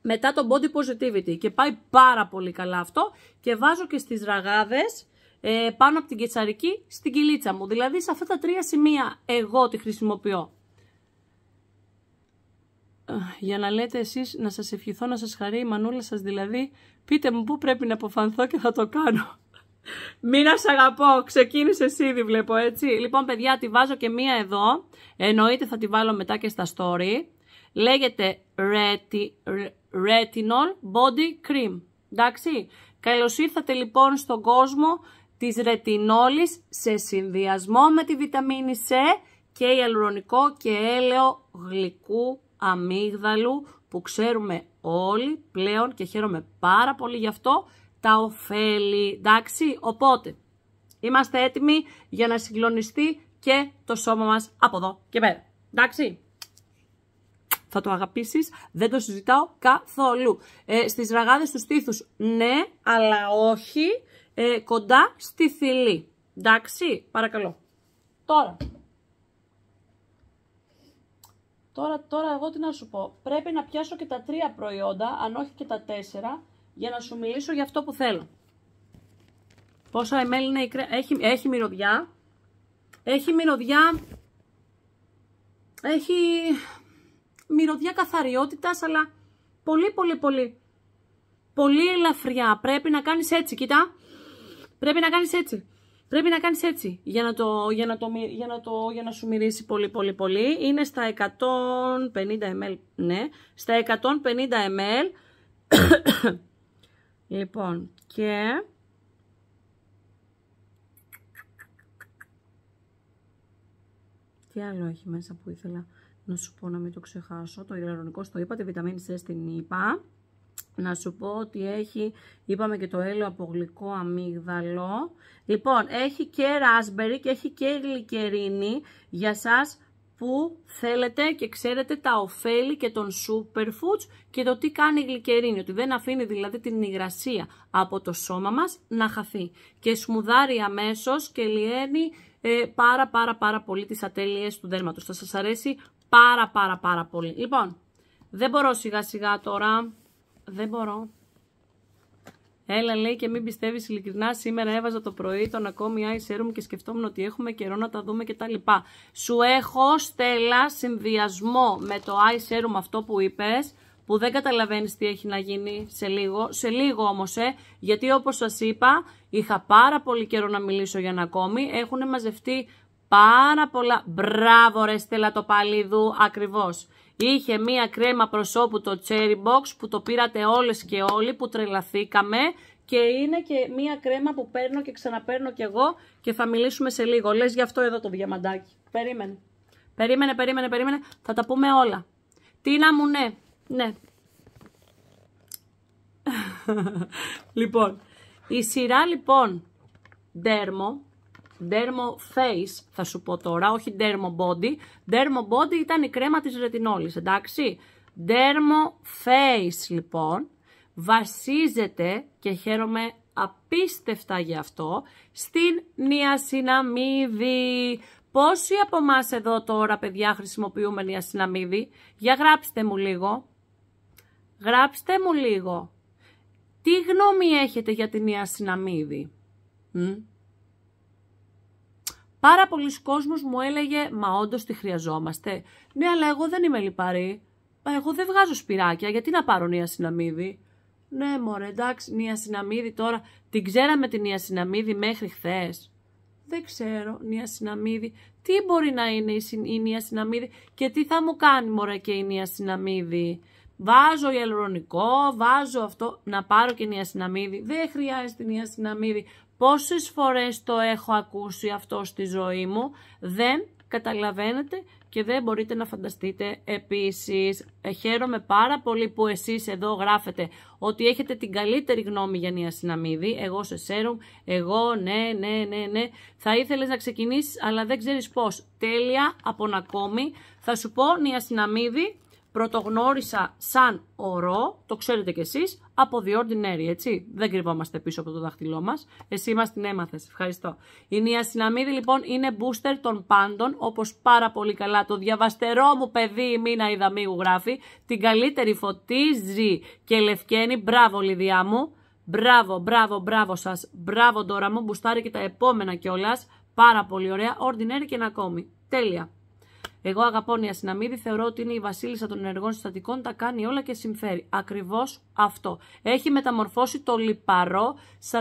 μετά το body positivity και πάει πάρα πολύ καλά αυτό και βάζω και στις ραγάδες ε, πάνω από την κετσαρική στην κυλίτσα μου. Δηλαδή σε αυτά τα τρία σημεία εγώ τη χρησιμοποιώ για να λέτε εσείς να σας ευχηθώ, να σας χαρεί η μανούλα σας δηλαδή, πείτε μου πού πρέπει να αποφανθώ και θα το κάνω. Μην σε αγαπώ, ξεκίνησες ήδη βλέπω έτσι. Λοιπόν παιδιά τη βάζω και μία εδώ, εννοείται θα τη βάλω μετά και στα story. Λέγεται Retinol Body Cream, εντάξει. Καλώς ήρθατε λοιπόν στον κόσμο της ρετινόλης σε συνδυασμό με τη βιταμίνη C και αλουρονικό και έλαιο γλυκού αμύγδαλου που ξέρουμε όλοι πλέον και χαίρομαι πάρα πολύ γι' αυτό τα ωφέλη, εντάξει, οπότε είμαστε έτοιμοι για να συγκλονιστεί και το σώμα μας από εδώ και πέρα, εντάξει. Θα το αγαπήσεις, δεν το συζητάω καθόλου. Ε, στις ραγάδες του στήθους, ναι, αλλά όχι ε, κοντά στη θηλή. Εντάξει, παρακαλώ. Τώρα, Τώρα, τώρα εγώ τι να σου πω. Πρέπει να πιάσω και τα τρία προϊόντα, αν όχι και τα τέσσερα, για να σου μιλήσω για αυτό που θέλω. Πόσα ml είναι η κρέα, Έχει, έχει μυρωδιά. Έχει μυρωδιά. Έχει μυρωδιά καθαριότητας, αλλά πολύ πολύ πολύ. Πολύ ελαφριά. Πρέπει να κάνεις έτσι, κοίτα. Πρέπει να κάνεις έτσι. Πρέπει να κάνεις έτσι για να, το, για, να το, για, να το, για να σου μυρίσει πολύ πολύ πολύ. Είναι στα 150 ml, ναι, στα 150 ml. λοιπόν, και... Τι άλλο έχει μέσα που ήθελα να σου πω να μην το ξεχάσω. Το υγρανονικό στο είπα, τη βιταμίνη C στην είπα να σου πω ότι έχει, είπαμε και το έλαιο από γλυκό αμύγδαλο. Λοιπόν, έχει και raspberry και έχει και γλυκερίνη για σας που θέλετε και ξέρετε τα ωφέλη και των superfoods και το τι κάνει η γλυκερίνη, ότι δεν αφήνει δηλαδή την υγρασία από το σώμα μας να χαθεί και σμουδάρει αμέσως και λιένει ε, πάρα πάρα πάρα πολύ τις ατέλειες του δέρματος. Θα σας αρέσει πάρα πάρα πάρα πολύ. Λοιπόν, δεν μπορώ σιγά σιγά τώρα δεν μπορώ. Έλα λέει και μην πιστεύεις ειλικρινά. Σήμερα έβαζα το πρωί τον ακόμη Eye Serum και σκεφτόμουν ότι έχουμε καιρό να τα δούμε και τα λοιπά. Σου έχω στέλα συνδυασμό με το Eye Serum αυτό που είπες, που δεν καταλαβαίνεις τι έχει να γίνει σε λίγο. Σε λίγο όμως, ε, γιατί όπως σας είπα, είχα πάρα πολύ καιρό να μιλήσω για ένα ακόμη. Έχουν μαζευτεί πάρα πολλά. Μπράβο, ρε Στέλλα, το παλίδου. Ακριβώς. Είχε μία κρέμα προσώπου το Cherry Box που το πήρατε όλες και όλοι που τρελαθήκαμε και είναι και μία κρέμα που παίρνω και ξαναπαίρνω κι εγώ και θα μιλήσουμε σε λίγο. Λες γι' αυτό εδώ το διαμαντάκι. Περίμενε. Περίμενε, περίμενε, περίμενε. Θα τα πούμε όλα. Τι να μου ναι. Ναι. λοιπόν, η σειρά λοιπόν Ντέρμο Dermo Face θα σου πω τώρα, όχι Dermo Body. Dermo Body ήταν η κρέμα της ρετινόλης, εντάξει. Dermo Face λοιπόν βασίζεται και χαίρομαι απίστευτα γι' αυτό στην συναμιδι Πόσοι από εμάς εδώ τώρα παιδιά χρησιμοποιούμε νιασυναμίδη, Για γράψτε μου λίγο. Γράψτε μου λίγο. Τι γνώμη έχετε για την μ. Πάρα πολλοί κόσμος μου έλεγε, μα όντως τη χρειαζόμαστε. Ναι, αλλά εγώ δεν είμαι λιπαρή. εγώ δεν βγάζω σπυράκια, γιατί να πάρω μια Συναμίδη. Ναι, μωρέ, εντάξει, μια Συναμίδη τώρα. Την ξέραμε την μια Συναμίδη μέχρι χθες. Δεν ξέρω, μια Συναμίδη. Τι μπορεί να είναι η μια Συναμίδη και τι θα μου κάνει, μωρέ, και η μια Βάζω γελουρονικό, βάζω αυτό, να πάρω και μια Συναμίδη. Δεν χρειάζεται μια Συναμίδη. Πόσες φορές το έχω ακούσει αυτό στη ζωή μου, δεν καταλαβαίνετε και δεν μπορείτε να φανταστείτε επίσης. Ε, χαίρομαι πάρα πολύ που εσείς εδώ γράφετε ότι έχετε την καλύτερη γνώμη για μια Συναμίδη. Εγώ σε σέρουμ, εγώ ναι, ναι, ναι, ναι. Θα ήθελες να ξεκινήσεις αλλά δεν ξέρεις πώς. Τέλεια, από να ακόμη. Θα σου πω μια Συναμίδη, πρωτογνώρισα σαν ορό, το ξέρετε κι εσείς, από The Ordinary, έτσι. Δεν κρυβόμαστε πίσω από το δάχτυλό μας. Εσύ μας την έμαθες. Ευχαριστώ. Η Νία λοιπόν, είναι booster των πάντων, όπως πάρα πολύ καλά το διαβαστερό μου παιδί η Μίνα Ιδαμίγου γράφει. Την καλύτερη φωτίζει και λευκένει. Μπράβο, Λιδιά μου. Μπράβο, μπράβο, μπράβο σας. Μπράβο, τώρα μου. Μπουστάρει και τα επόμενα κιόλας. Πάρα πολύ ωραία. Ordinary και ένα ακόμη. Τέλεια. Εγώ, Αγαπώνια ασυναμίδη, θεωρώ ότι είναι η βασίλισσα των ενεργών συστατικών, τα κάνει όλα και συμφέρει. Ακριβώς αυτό. Έχει μεταμορφώσει το λιπαρό 42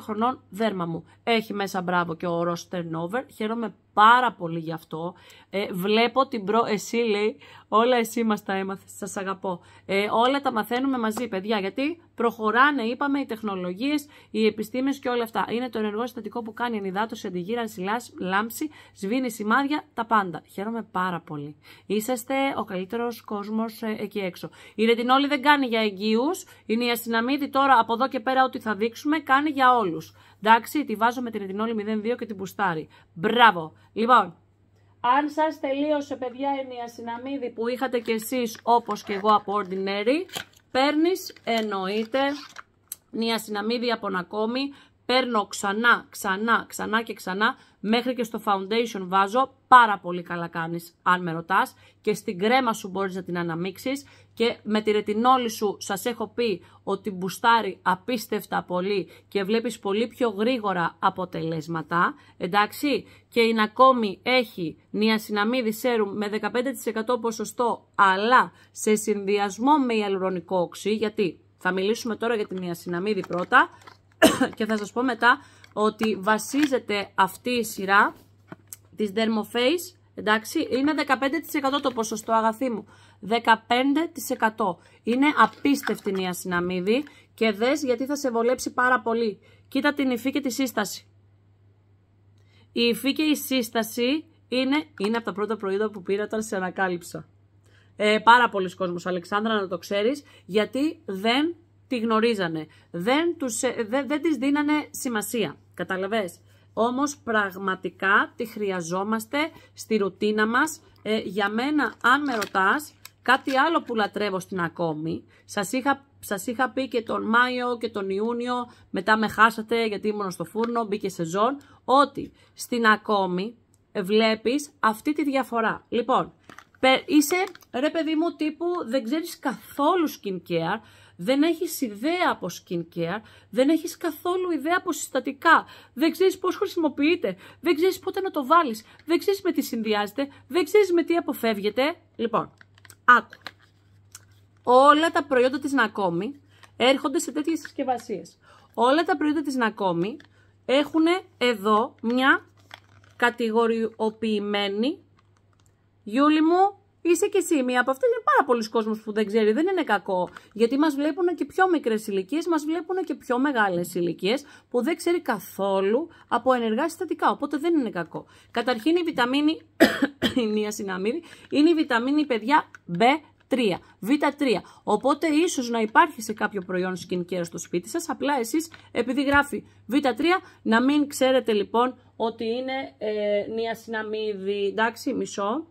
χρονών δέρμα μου. Έχει μέσα μπράβο και ο ορό turnover. Χαίρομαι πάρα πολύ γι' αυτό. Ε, βλέπω την προ... Εσύ λέει, όλα εσύ μας τα έμαθες, σας αγαπώ. Ε, όλα τα μαθαίνουμε μαζί, παιδιά, γιατί προχωράνε, είπαμε, οι τεχνολογίες, οι επιστήμες και όλα αυτά. Είναι το ενεργό συστατικό που κάνει ενυδάτωση, αντιγύρανση, λάμψη, σβήνει σημάδια, τα πάντα. Χαίρομαι πάρα πολύ. Είσαστε ο καλύτερος κόσμος ε, εκεί έξω. Η ρετινόλη δεν κάνει για εγγύους, είναι η ασυναμίδη τώρα από εδώ και πέρα ό,τι θα δείξουμε, κάνει για όλους. Εντάξει, τη βάζω με την Ετινόλη 02 και την πουστάρι. Μπράβο. Λοιπόν, αν σας τελείωσε παιδιά η Νιασυναμίδη που είχατε κι εσείς όπως και εγώ από Ordinary, παίρνεις εννοείται Νιασυναμίδη από ένα ακόμη, παίρνω ξανά, ξανά, ξανά και ξανά μέχρι και στο foundation βάζω, πάρα πολύ καλά κάνεις αν με ρωτάς και στην κρέμα σου μπορείς να την αναμίξεις και με τη ρετινόλη σου σας έχω πει ότι μπουστάρει απίστευτα πολύ και βλέπεις πολύ πιο γρήγορα αποτελέσματα, εντάξει, και η ακόμη έχει μια σέρουμ με 15% ποσοστό, αλλά σε συνδυασμό με ιαλουρονικό οξύ, γιατί θα μιλήσουμε τώρα για την νιασιναμίδη πρώτα και θα σας πω μετά ότι βασίζεται αυτή η σειρά της Dermoface, εντάξει, είναι 15% το ποσοστό αγαθή μου. 15%. Είναι απίστευτη μία συναμίδη και δες γιατί θα σε βολέψει πάρα πολύ. Κοίτα την υφή και τη σύσταση. Η υφή και η σύσταση είναι, είναι από τα πρώτα προϊόντα που πήρα όταν σε ανακάλυψα. Ε, πάρα πολλοί κόσμος, Αλεξάνδρα, να το ξέρεις, γιατί δεν τη γνωρίζανε. Δεν, τους, ε, δεν, δεν της δίνανε σημασία. Καταλαβες. Όμως πραγματικά τη χρειαζόμαστε στη ρουτίνα μας. Ε, για μένα, αν με ρωτάς, κάτι άλλο που λατρεύω στην ακόμη. Σας είχα, σας είχα πει και τον Μάιο και τον Ιούνιο, μετά με χάσατε γιατί ήμουν στο φούρνο, μπήκε σεζόν, ότι στην ακόμη βλέπεις αυτή τη διαφορά. Λοιπόν, είσαι ρε παιδί μου τύπου δεν ξέρεις καθόλου skincare, δεν έχεις ιδέα από skincare, δεν έχεις καθόλου ιδέα από συστατικά, δεν ξέρεις πώς χρησιμοποιείται, δεν ξέρεις πότε να το βάλεις, δεν ξέρεις με τι συνδυάζεται, δεν ξέρεις με τι αποφεύγεται. Λοιπόν, άκου. Όλα τα προϊόντα της Νακόμη έρχονται σε τέτοιες συσκευασίες. Όλα τα προϊόντα της Νακόμη έχουν εδώ μια κατηγοριοποιημένη Γιούλη μου, είσαι και εσύ μία από αυτές. Είναι πάρα πολλοί κόσμος που δεν ξέρει, δεν είναι κακό. Γιατί μας βλέπουν και πιο μικρές ηλικίες, μας βλέπουν και πιο μεγάλες ηλικίες που δεν ξέρει καθόλου από ενεργά συστατικά. Οπότε δεν είναι κακό. Καταρχήν η βιταμίνη, η Νία Συναμίδη, είναι η βιταμίνη, παιδιά, B3. Β3. Οπότε ίσως να υπάρχει σε κάποιο προϊόν care στο σπίτι σας. Απλά εσείς, επειδή γράφει Β3, να μην ξέρετε λοιπόν ότι είναι ε, συναμίδη. Εντάξει, μισό.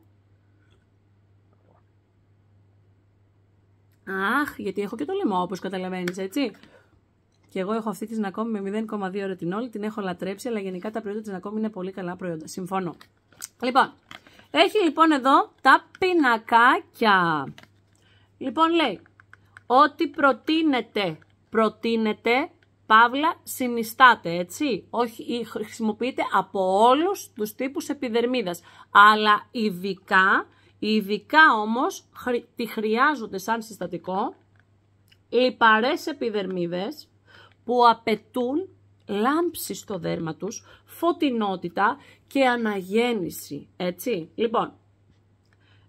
Αχ, γιατί έχω και το λαιμό, όπως καταλαβαίνεις, έτσι. Και εγώ έχω αυτή τη Νακόμη με 0,2 ώρα την όλη, την έχω λατρέψει, αλλά γενικά τα προϊόντα της Νακόμη είναι πολύ καλά προϊόντα. Συμφωνώ. Λοιπόν, έχει λοιπόν εδώ τα πινακάκια. Λοιπόν, λέει, ό,τι προτείνεται, προτείνεται, παύλα, συνιστάται, έτσι. Όχι, χρησιμοποιείται από όλους τους τύπους επιδερμίδας, αλλά ειδικά Ειδικά όμως τη χρειάζονται σαν συστατικό λιπαρές επιδερμίδες που απαιτούν λάμψη στο δέρμα τους, φωτεινότητα και αναγέννηση. Έτσι, λοιπόν,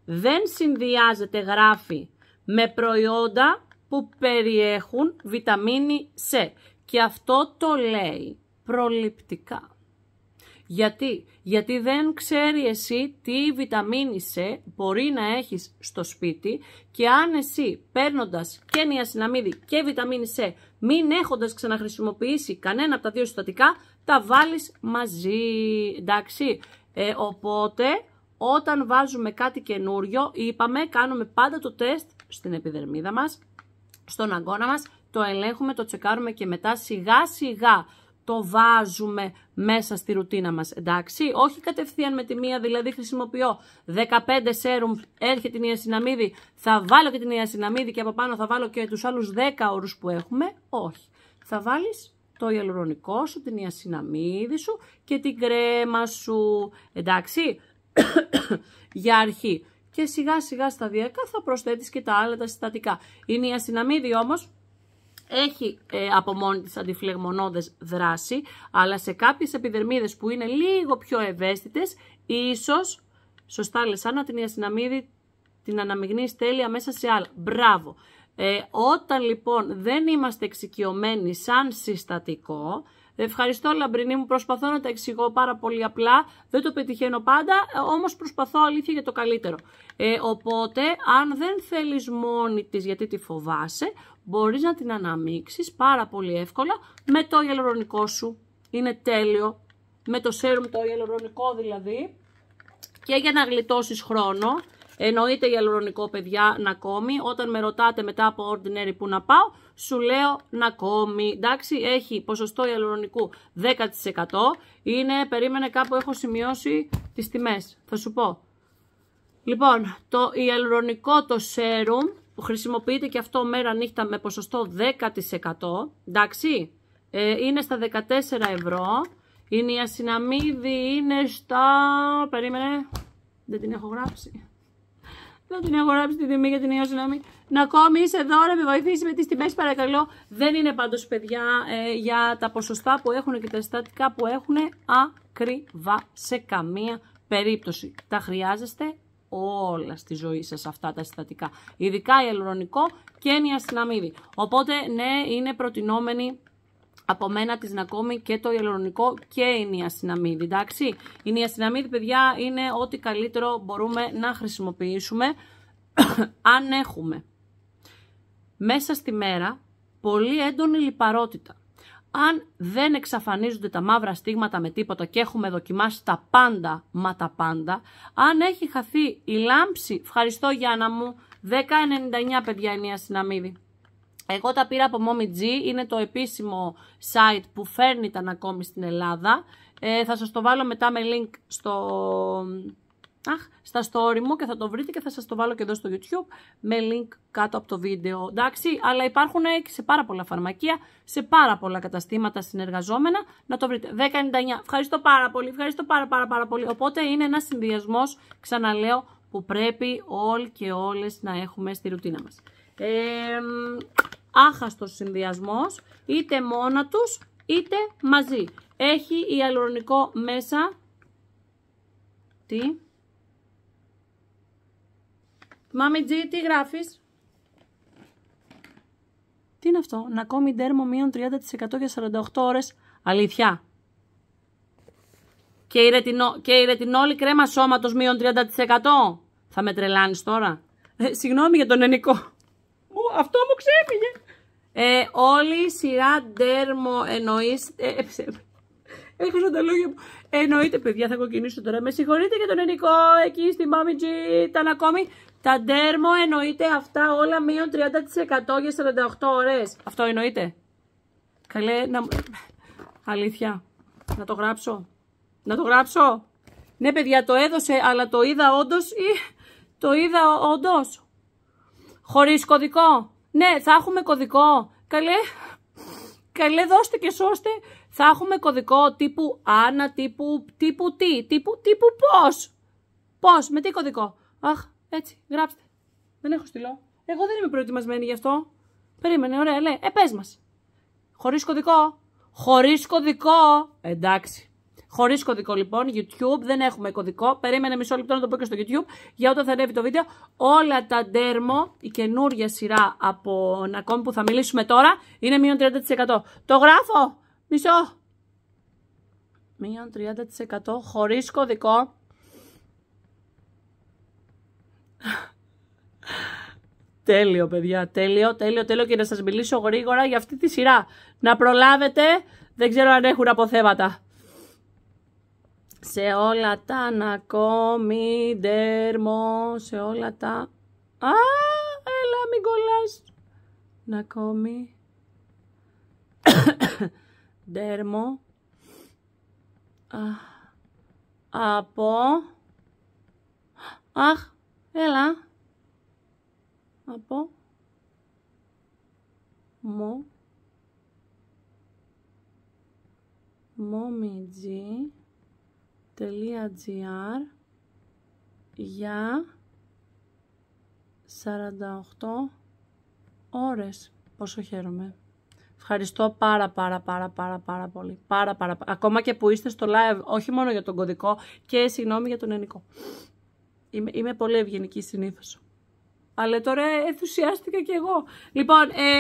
δεν συνδυάζεται γράφει με προϊόντα που περιέχουν βιταμίνη C. Και αυτό το λέει προληπτικά. Γιατί, γιατί δεν ξέρει εσύ τι βιταμίνη σε μπορεί να έχεις στο σπίτι και αν εσύ παίρνοντας και νιασυναμίδη και βιταμίνη σε μην έχοντας ξαναχρησιμοποιήσει κανένα από τα δύο συστατικά τα βάλεις μαζί, εντάξει. Ε, οπότε όταν βάζουμε κάτι καινούριο είπαμε κάνουμε πάντα το τεστ στην επιδερμίδα μας, στον αγκώνα μας, το ελέγχουμε, το τσεκάρουμε και μετά σιγά σιγά το βάζουμε μέσα στη ρουτίνα μας, εντάξει. Όχι κατευθείαν με τη μία, δηλαδή χρησιμοποιώ 15 σέρουμ, έρχεται η συναμίδη. θα βάλω και την Ιασυναμίδη και από πάνω θα βάλω και τους άλλους 10 όρους που έχουμε. Όχι. Θα βάλεις το ιαλουρονικό σου, την συναμίδη σου και την κρέμα σου, εντάξει. Για αρχή. Και σιγά σιγά σταδιακά θα προσθέτεις και τα άλλα τα συστατικά. Είναι η ασυναμίδη όμως έχει ε, από μόνη της αντιφλεγμονώδες δράση, αλλά σε κάποιες επιδερμίδες που είναι λίγο πιο ευαίσθητες, ίσως, σωστά Λεσάνα, την ιασυναμίδη την αναμειγνύεις τέλεια μέσα σε άλλα. Μπράβο! Ε, όταν λοιπόν δεν είμαστε εξοικειωμένοι σαν συστατικό, Ευχαριστώ Λαμπρινή μου, προσπαθώ να τα εξηγώ πάρα πολύ απλά, δεν το πετυχαίνω πάντα, όμως προσπαθώ αλήθεια για το καλύτερο. Ε, οπότε, αν δεν θέλεις μόνη της γιατί τη φοβάσαι, μπορείς να την αναμίξεις πάρα πολύ εύκολα με το γελουρονικό σου. Είναι τέλειο, με το σέρουμ το γελουρονικό δηλαδή. Και για να γλιτώσεις χρόνο, εννοείται γελουρονικό παιδιά να κόμει. Όταν με ρωτάτε μετά από ordinary που να πάω, σου λέω να κόμει. Εντάξει, έχει ποσοστό γελουρονικού 10%. Είναι, περίμενε κάπου έχω σημειώσει τις τιμές, θα σου πω. Λοιπόν, το ιαλουρονικό το σέρουμ που χρησιμοποιείται και αυτό μέρα νύχτα με ποσοστό 10%. Εντάξει, ε, είναι στα 14 ευρώ. Είναι η ασυναμίδη, είναι στα... Περίμενε, δεν την έχω γράψει. Δεν την έχω γράψει τη τιμή για την ιοσυναμή. Να ακόμη είσαι εδώ, να με βοηθήσει με τις τιμές παρακαλώ. Δεν είναι πάντως παιδιά ε, για τα ποσοστά που έχουν και τα συστατικά που έχουν ακριβά σε καμία περίπτωση. Τα χρειάζεστε όλα στη ζωή σας αυτά τα συστατικά. Ειδικά η ελουρονικό και η αστυναμίδη. Οπότε ναι, είναι προτινόμενη από μένα της να και το ελληνικό και η νιαστιναμίδη, εντάξει. Η νιαστιναμίδη, παιδιά, είναι ό,τι καλύτερο μπορούμε να χρησιμοποιήσουμε αν έχουμε μέσα στη μέρα πολύ έντονη λιπαρότητα αν δεν εξαφανίζονται τα μαύρα στίγματα με τίποτα και έχουμε δοκιμάσει τα πάντα μα τα πάντα, αν έχει χαθεί η λάμψη, ευχαριστώ Γιάννα μου, 10,99 παιδιά ενία συναμίδη. Εγώ τα πήρα από Mommy είναι το επίσημο site που φέρνει τα ακόμη στην Ελλάδα. Ε, θα σας το βάλω μετά με link στο, στα story μου και θα το βρείτε και θα σας το βάλω και εδώ στο YouTube με link κάτω από το βίντεο. Εντάξει, αλλά υπάρχουν και σε πάρα πολλά φαρμακεία, σε πάρα πολλά καταστήματα συνεργαζόμενα. Να το βρείτε. 10,99. Ευχαριστώ πάρα πολύ, ευχαριστώ πάρα πάρα πάρα πολύ. Οπότε είναι ένας συνδυασμός, ξαναλέω, που πρέπει όλοι και όλες να έχουμε στη ρουτίνα μας. Ε, άχαστος συνδυασμός, είτε μόνα τους, είτε μαζί. Έχει η ιαλουρονικό μέσα. Τι? Μάμι τι γράφεις? Τι είναι αυτό, να κόμει ντέρμο μείον 30% για 48 ώρες. Αλήθεια. Και η, ρετινο, και ρετινόλη κρέμα σώματος μείον 30%. Θα με τρελάνεις τώρα. Ε, συγγνώμη για τον ενικό. αυτό μου ξέφυγε. Ε, όλη σειρά ντέρμο εννοείς... Ε, ε τα λόγια μου. Εννοείται, παιδιά, θα κοκκινήσω τώρα. Με συγχωρείτε για τον ενικό εκεί στη Μάμιτζη, τα ακόμη. Τα ντέρμο εννοείται αυτά όλα μείον 30% για 48 ώρες. Αυτό εννοείται. Καλέ να... Αλήθεια. Να το γράψω. Να το γράψω. Ναι παιδιά το έδωσε αλλά το είδα όντως ή το είδα όντως. Χωρίς κωδικό. Ναι θα έχουμε κωδικό. Καλέ. Καλέ δώστε και σώστε. Θα έχουμε κωδικό τύπου ανα τύπου, τύπου τι, τύπου, τύπου πώς. Πώς, με τι κωδικό. Αχ, έτσι, γράψτε. Δεν έχω στυλό. Εγώ δεν είμαι προετοιμασμένη γι' αυτό. Περίμενε, ωραία, λέει. Ε, πες μας. Χωρίς κωδικό. Χωρίς κωδικό. Εντάξει. Χωρίς κωδικό λοιπόν, YouTube, δεν έχουμε κωδικό. Περίμενε μισό λεπτό να το πω και στο YouTube για όταν θα ανέβει το βίντεο. Όλα τα ντέρμο, η καινούργια σειρά από Νακόμ που θα μιλήσουμε τώρα, είναι μείον 30%. Το γράφω! Μισό! Μείον 30% χωρίς κωδικό τέλειο παιδιά, τέλειο, τέλειο, τέλειο και να σας μιλήσω γρήγορα για αυτή τη σειρά. Να προλάβετε, δεν ξέρω αν έχουν αποθέματα. Σε όλα τα να κόμι ντέρμο, σε όλα τα... Α, έλα μην κολλάς. Να κόμει... ντέρμο. από... Αχ, Έλα. Από. Μο. momiji.gr για 48 ώρες. Πόσο χαίρομαι. Ευχαριστώ πάρα πάρα πάρα πάρα πάρα πολύ. Πάρα, πάρα, ακόμα και που είστε στο live, όχι μόνο για τον κωδικό και συγγνώμη για τον ενικό. Είμαι, είμαι πολύ ευγενική συνήθως. Αλλά τώρα ενθουσιάστηκα κι εγώ. Λοιπόν, ε,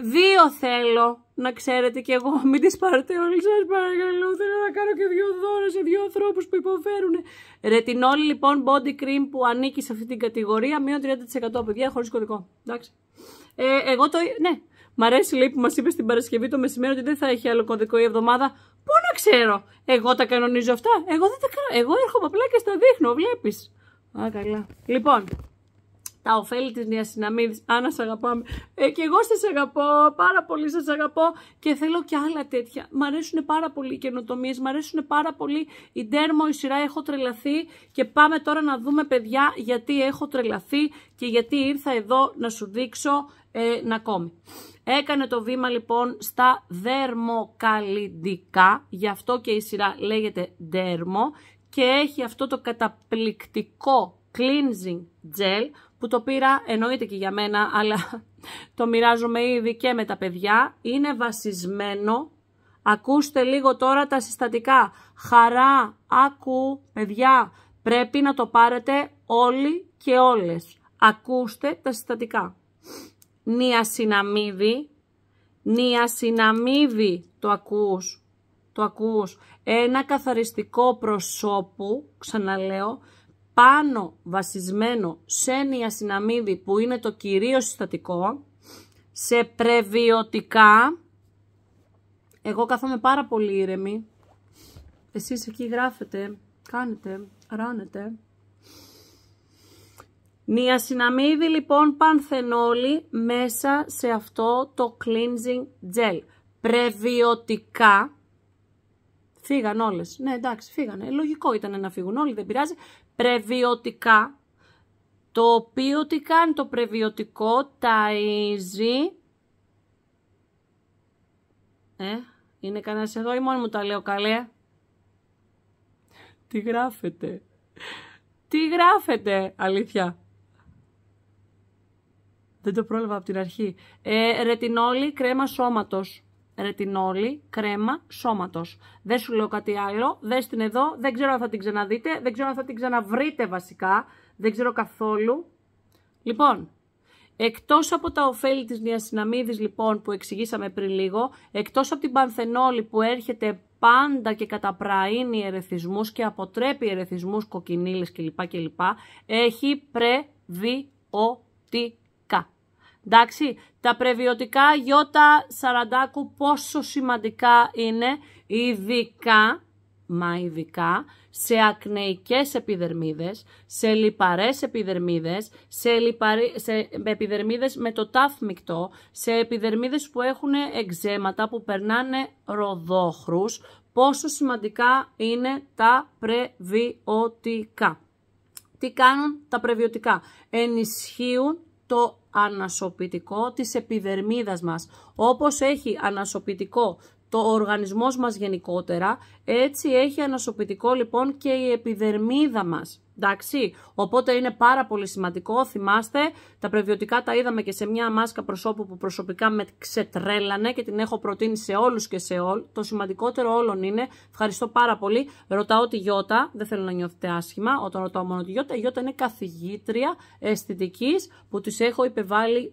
δύο θέλω να ξέρετε κι εγώ. Μην τις πάρετε όλοι σας, παρακαλώ. Θέλω να κάνω και δύο δώρα σε δύο ανθρώπους που υποφέρουν. Ρετινόλη λοιπόν body cream που ανήκει σε αυτή την κατηγορία. Μείον 30% παιδιά χωρίς κωδικό. Εντάξει. Ε, εγώ το... Ναι. Μ' αρέσει λέει που μας είπες στην Παρασκευή το μεσημέρι ότι δεν θα έχει άλλο κωδικό η εβδομάδα. Πού να ξέρω. Εγώ τα κανονίζω αυτά. Εγώ, δεν εγώ έρχομαι απλά και στα δείχνω. βλέπεις. Λοιπόν, τα ωφέλη της Νέας Συναμίδης. Άννα, αγαπάμε. Ε, και εγώ σας αγαπώ, πάρα πολύ σας αγαπώ και θέλω και άλλα τέτοια. Μ' αρέσουν πάρα πολύ οι καινοτομίες, μ' αρέσουν πάρα πολύ η ντέρμο, η σειρά έχω τρελαθεί και πάμε τώρα να δούμε παιδιά γιατί έχω τρελαθεί και γιατί ήρθα εδώ να σου δείξω ε, να κόμει. Έκανε το βήμα λοιπόν στα δερμοκαλλιντικά, γι' αυτό και η σειρά λέγεται δέρμο και έχει αυτό το καταπληκτικό cleansing gel που το πήρα εννοείται και για μένα αλλά το μοιράζομαι ήδη και με τα παιδιά. Είναι βασισμένο, ακούστε λίγο τώρα τα συστατικά, χαρά, άκου, παιδιά, πρέπει να το πάρετε όλοι και όλες. Ακούστε τα συστατικά. Νιασιναμίδι, νιασιναμίδι, το ακούς, το ακούς ένα καθαριστικό προσώπου, ξαναλέω, πάνω βασισμένο σε νιασυναμίδη που είναι το κυρίως συστατικό, σε πρεβιωτικά. Εγώ κάθομαι πάρα πολύ ήρεμη. Εσείς εκεί γράφετε, κάνετε, ράνετε. Νιασιναμίδι λοιπόν πανθενόλη μέσα σε αυτό το cleansing gel. Πρεβιωτικά Φύγαν όλες. Ναι, εντάξει, φύγανε. Λογικό ήταν να φύγουν όλοι, δεν πειράζει. Πρεβιωτικά, το οποίο τι κάνει το πρεβιωτικό, ταΐζει. Ε, είναι κανένας εδώ ή μόνο μου τα λέω καλέ. Τι γράφετε. Τι γράφετε, αλήθεια. Δεν το πρόλαβα από την αρχή. Ε, ρετινόλη, κρέμα σώματος ρετινόλη, κρέμα σώματος. Δεν σου λέω κάτι άλλο, δες την εδώ, δεν ξέρω αν θα την ξαναδείτε, δεν ξέρω αν θα την ξαναβρείτε βασικά, δεν ξέρω καθόλου. Λοιπόν, εκτός από τα ωφέλη της νιασυναμίδης λοιπόν που εξηγήσαμε πριν λίγο, εκτός από την πανθενόλη που έρχεται πάντα και καταπραίνει ερεθισμούς και αποτρέπει ερεθισμούς, κοκκινίλες κλπ. κλπ έχει πρεβιωτικό Εντάξει, τα πρεβιωτικά γιώτα σαραντάκου πόσο σημαντικά είναι, ειδικά, μα ειδικά, σε ακνεϊκές επιδερμίδες, σε λιπαρές επιδερμίδες, σε, επιδερμίδες με το τάφ σε επιδερμίδες που έχουν εξέματα που περνάνε ροδόχρους, πόσο σημαντικά είναι τα πρεβιωτικά. Τι κάνουν τα πρεβιωτικά. Ενισχύουν το ανασωπητικό της επιδερμίδας μας. Όπως έχει ανασωπητικό το οργανισμός μας γενικότερα, έτσι έχει ανασωπητικό λοιπόν και η επιδερμίδα μας. Εντάξει, οπότε είναι πάρα πολύ σημαντικό, θυμάστε, τα πρεβιωτικά τα είδαμε και σε μια μάσκα προσώπου που προσωπικά με ξετρέλανε και την έχω προτείνει σε όλους και σε όλους. Το σημαντικότερο όλων είναι, ευχαριστώ πάρα πολύ, ρωτάω τη Γιώτα, δεν θέλω να νιώθετε άσχημα όταν ρωτάω μόνο τη Γιώτα, η Γιώτα είναι καθηγήτρια αισθητικής που της έχω υπεβάλει,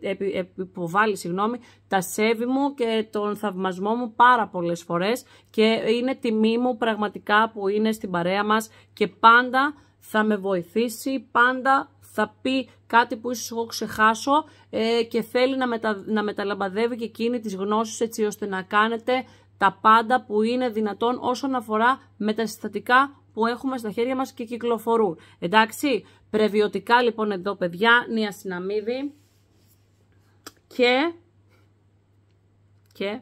υποβάλει συγγνώμη, τα σέβη μου και τον θαυμασμό μου πάρα πολλές φορές και είναι τιμή μου πραγματικά που είναι στην παρέα μας και πάντα θα με βοηθήσει, πάντα θα πει κάτι που ίσως εγώ ξεχάσω ε, και θέλει να, μετα, να μεταλαμπαδεύει και εκείνη τις γνώσεις έτσι ώστε να κάνετε τα πάντα που είναι δυνατόν όσον αφορά με τα συστατικά που έχουμε στα χέρια μας και κυκλοφορούν. Εντάξει, πρεβιωτικά λοιπόν εδώ παιδιά, νέα συναμίδη και... και...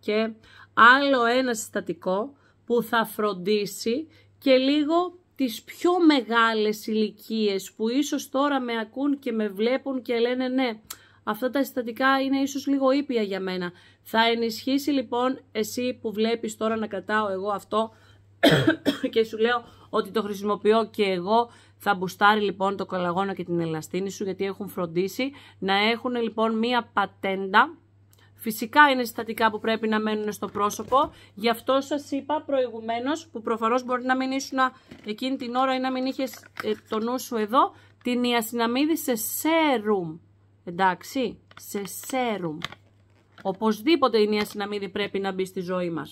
και άλλο ένα συστατικό που θα φροντίσει και λίγο τις πιο μεγάλες ηλικίες που ίσως τώρα με ακούν και με βλέπουν και λένε ναι, αυτά τα συστατικά είναι ίσως λίγο ήπια για μένα. Θα ενισχύσει λοιπόν εσύ που βλέπεις τώρα να κρατάω εγώ αυτό και σου λέω ότι το χρησιμοποιώ και εγώ θα μπουστάρει λοιπόν το κολαγόνο και την ελαστίνη σου γιατί έχουν φροντίσει να έχουν λοιπόν μία πατέντα Φυσικά είναι συστατικά που πρέπει να μένουν στο πρόσωπο. Γι' αυτό σας είπα προηγουμένως, που προφανώς μπορεί να μην ήσουν εκείνη την ώρα ή να μην είχες ε, το νου σου εδώ, την ιασυναμίδη σε σέρουμ. Εντάξει, σε σέρουμ. Οπωσδήποτε η ιασυναμίδη πρέπει να μπει στη ζωή μας.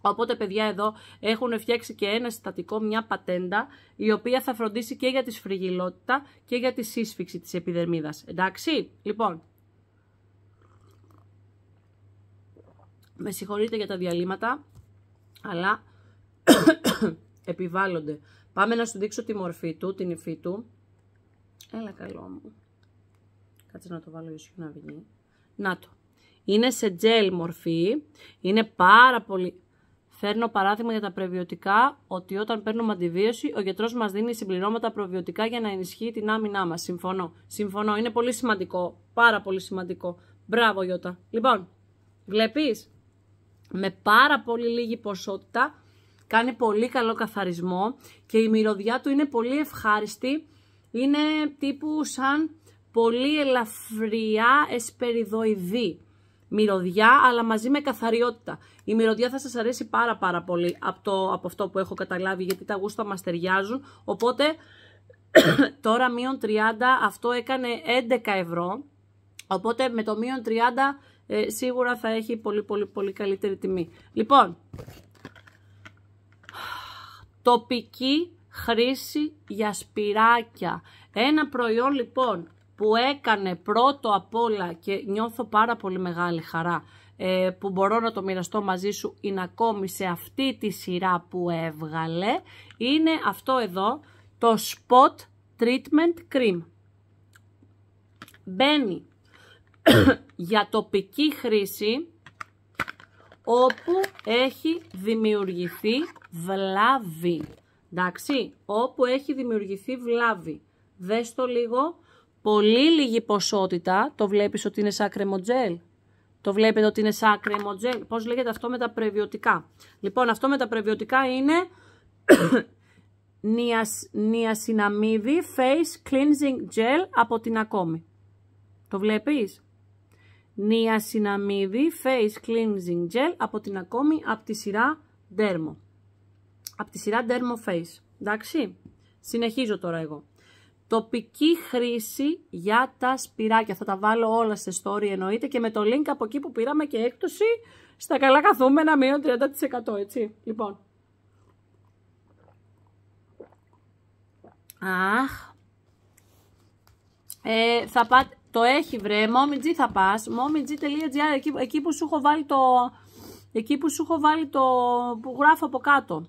Οπότε παιδιά εδώ έχουν φτιάξει και ένα συστατικό, μια πατέντα, η οποία θα φροντίσει και για τη σφριγιλότητα και για τη σύσφυξη της επιδερμίδας. Εντάξει, λοιπόν, Με συγχωρείτε για τα διαλύματα, αλλά επιβάλλονται. Πάμε να σου δείξω τη μορφή του, την υφή του. Έλα καλό μου. Κάτσε να το βάλω ίσιο να βγει. Να το. Είναι σε τζέλ μορφή. Είναι πάρα πολύ... Φέρνω παράδειγμα για τα προβιωτικά ότι όταν παίρνουμε αντιβίωση, ο γιατρός μας δίνει συμπληρώματα προβιωτικά για να ενισχύει την άμυνά μας. Συμφωνώ. Συμφωνώ. Είναι πολύ σημαντικό. Πάρα πολύ σημαντικό. Μπράβο, Γιώτα. Λοιπόν, βλέπεις με πάρα πολύ λίγη ποσότητα, κάνει πολύ καλό καθαρισμό και η μυρωδιά του είναι πολύ ευχάριστη, είναι τύπου σαν πολύ ελαφριά εσπεριδοειδή μυρωδιά αλλά μαζί με καθαριότητα. Η μυρωδιά θα σας αρέσει πάρα πάρα πολύ από, το, από αυτό που έχω καταλάβει γιατί τα γούστα μας ταιριάζουν. Οπότε τώρα μείον 30 αυτό έκανε 11 ευρώ. Οπότε με το μείον 30 ε, σίγουρα θα έχει πολύ πολύ πολύ καλύτερη τιμή. Λοιπόν, τοπική χρήση για σπυράκια. Ένα προϊόν λοιπόν που έκανε πρώτο απ' όλα και νιώθω πάρα πολύ μεγάλη χαρά ε, που μπορώ να το μοιραστώ μαζί σου είναι ακόμη σε αυτή τη σειρά που έβγαλε είναι αυτό εδώ το Spot Treatment Cream. Μπαίνει για τοπική χρήση όπου έχει δημιουργηθεί βλάβη. Εντάξει, όπου έχει δημιουργηθεί βλάβη. Δες το λίγο. Πολύ λίγη ποσότητα. Το βλέπεις ότι είναι σαν κρεμοτζέλ. Το βλέπετε ότι είναι σαν κρεμοτζέλ. Πώς λέγεται αυτό με τα πρεβιωτικά. Λοιπόν, αυτό με τα πρεβιωτικά είναι νιασιναμίδι face cleansing gel από την ακόμη. Το βλέπεις. Νία Face Cleansing Gel από την ακόμη από τη σειρά Dermo. Από τη σειρά Dermo Face. Εντάξει. Συνεχίζω τώρα εγώ. Τοπική χρήση για τα σπυράκια. Θα τα βάλω όλα σε story εννοείται και με το link από εκεί που πήραμε και έκπτωση στα καλά καθούμενα μείον 30% έτσι. Λοιπόν. Αχ. Ε, θα πάτε... Το έχει βρε, momiji θα πας, momiji.gr, εκεί, εκεί που σου έχω βάλει το, εκεί που σου έχω βάλει το, που γράφω από κάτω.